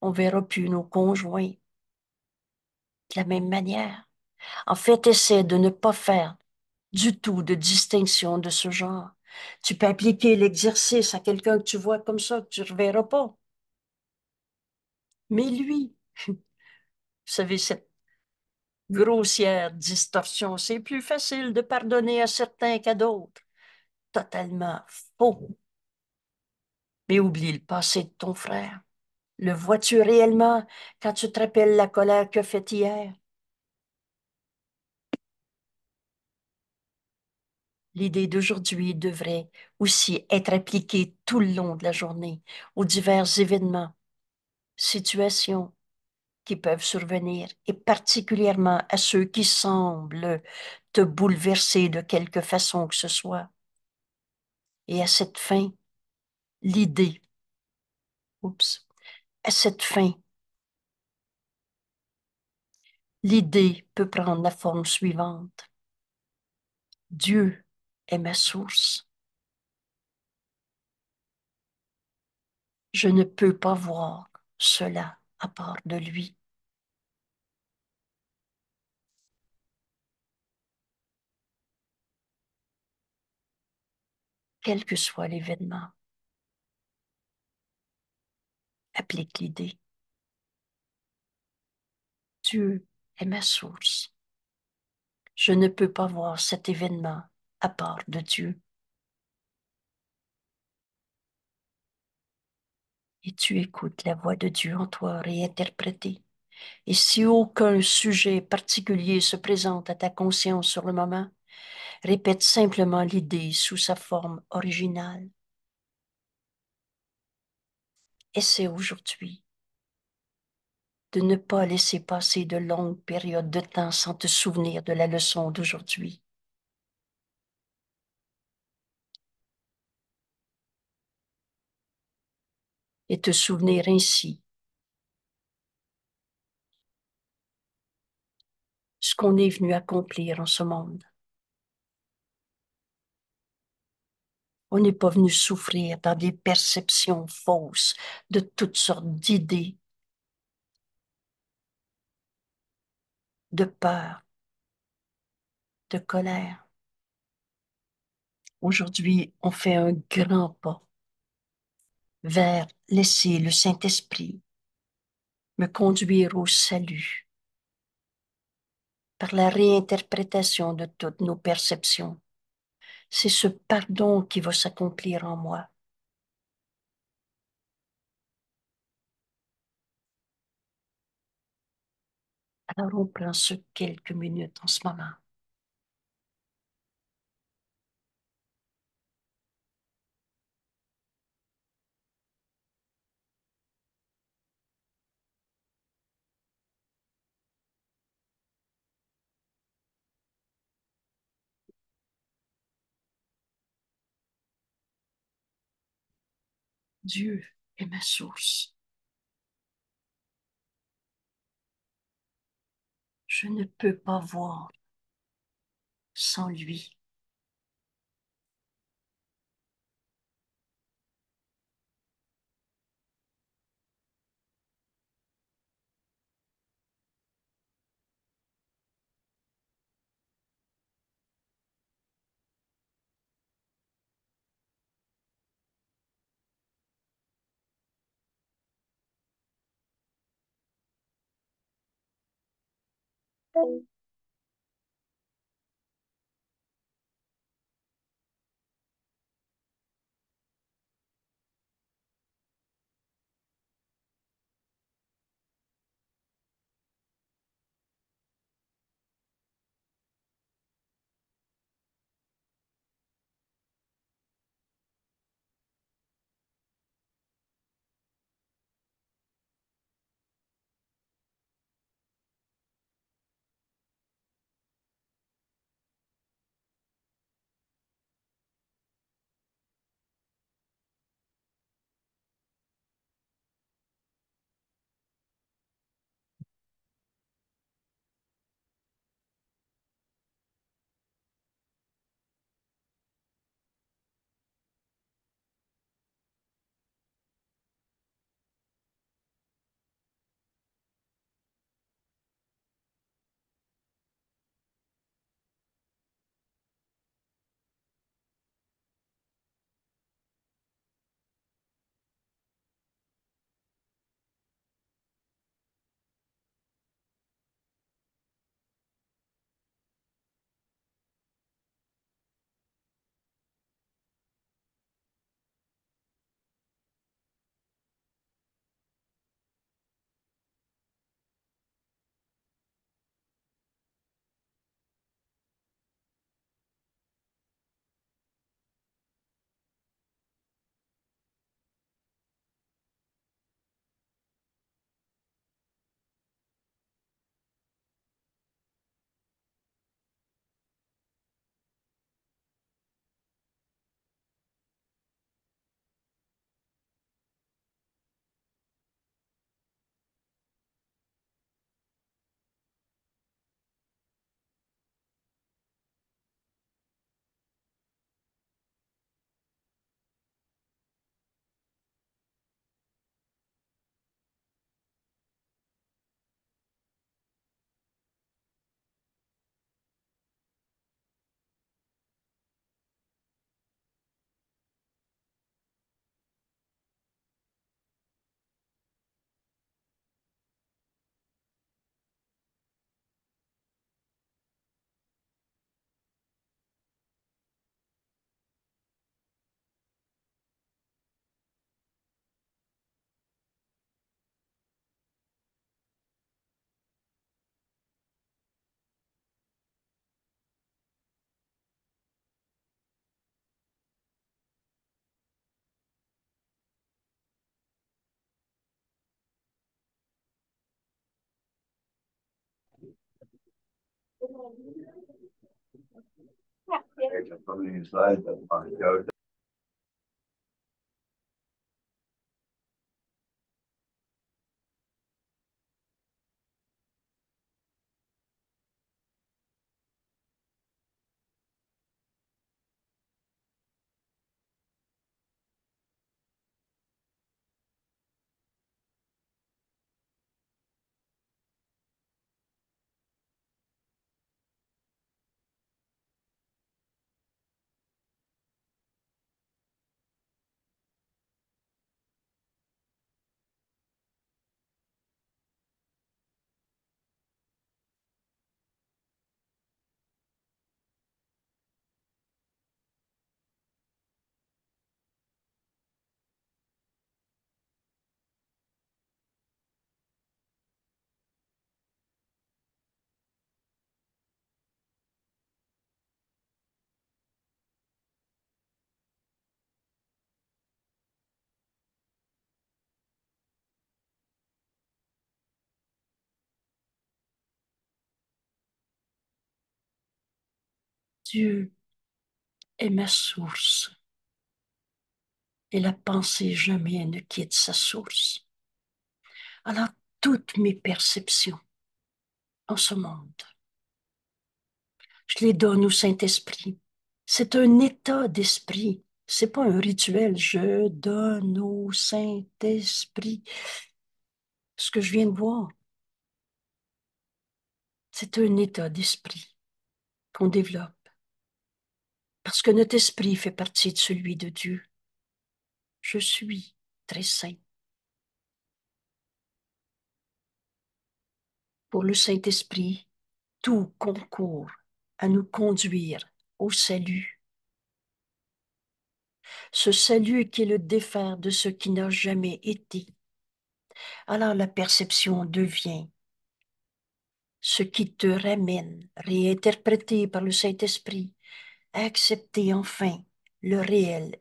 On verra plus nos conjoints de la même manière. En fait, essaie de ne pas faire du tout de distinction de ce genre. Tu peux appliquer l'exercice à quelqu'un que tu vois comme ça, que tu ne reverras pas. Mais lui, vous savez, cette grossière distorsion. C'est plus facile de pardonner à certains qu'à d'autres. Totalement faux. Mais oublie le passé de ton frère. Le vois-tu réellement quand tu te rappelles la colère que fait hier? L'idée d'aujourd'hui devrait aussi être appliquée tout le long de la journée aux divers événements, situations, qui peuvent survenir, et particulièrement à ceux qui semblent te bouleverser de quelque façon que ce soit. Et à cette fin, l'idée, oups, à cette fin, l'idée peut prendre la forme suivante. Dieu est ma source. Je ne peux pas voir cela à part de lui. quel que soit l'événement. Applique l'idée. Dieu est ma source. Je ne peux pas voir cet événement à part de Dieu. Et tu écoutes la voix de Dieu en toi réinterprétée. Et si aucun sujet particulier se présente à ta conscience sur le moment, répète simplement l'idée sous sa forme originale. Essaie aujourd'hui de ne pas laisser passer de longues périodes de temps sans te souvenir de la leçon d'aujourd'hui. Et te souvenir ainsi ce qu'on est venu accomplir en ce monde. On n'est pas venu souffrir dans des perceptions fausses de toutes sortes d'idées, de peur, de colère. Aujourd'hui, on fait un grand pas vers laisser le Saint-Esprit me conduire au salut par la réinterprétation de toutes nos perceptions c'est ce pardon qui va s'accomplir en moi. Alors on prend ce quelques minutes en ce moment. Dieu est ma source. Je ne peux pas voir sans lui. Bye. There's a funny slide that I Dieu est ma source. Et la pensée jamais ne quitte sa source. Alors toutes mes perceptions en ce monde, je les donne au Saint-Esprit. C'est un état d'esprit. C'est pas un rituel. Je donne au Saint-Esprit ce que je viens de voir. C'est un état d'esprit qu'on développe parce que notre esprit fait partie de celui de Dieu. Je suis très saint. Pour le Saint-Esprit, tout concourt à nous conduire au salut. Ce salut qui est le défaire de ce qui n'a jamais été. Alors la perception devient ce qui te ramène, réinterprété par le Saint-Esprit, accepter enfin le réel,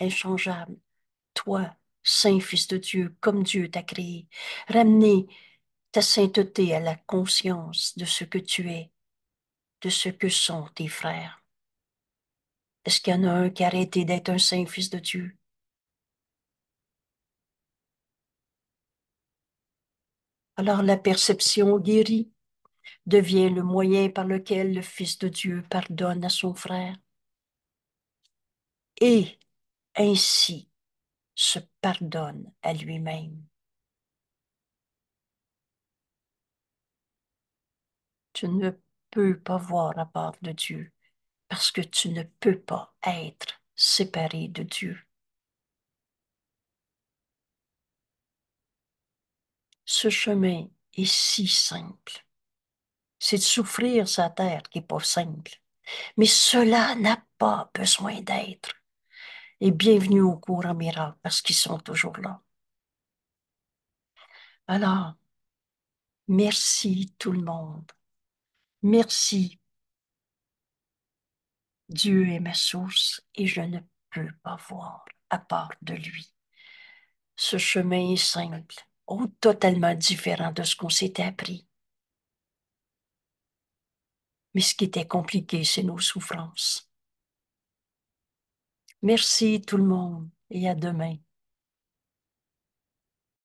inchangeable, toi, Saint Fils de Dieu, comme Dieu t'a créé, ramener ta sainteté à la conscience de ce que tu es, de ce que sont tes frères. Est-ce qu'il y en a un qui a arrêté d'être un Saint Fils de Dieu? Alors la perception guérit devient le moyen par lequel le Fils de Dieu pardonne à son frère. Et ainsi se pardonne à lui-même. Tu ne peux pas voir à part de Dieu parce que tu ne peux pas être séparé de Dieu. Ce chemin est si simple c'est de souffrir sa terre qui n'est pas simple. Mais cela n'a pas besoin d'être. Et bienvenue au cours en miracle parce qu'ils sont toujours là. Alors, merci tout le monde. Merci. Dieu est ma source et je ne peux pas voir à part de lui. Ce chemin est simple, ou totalement différent de ce qu'on s'était appris mais ce qui était compliqué, c'est nos souffrances. Merci tout le monde et à demain.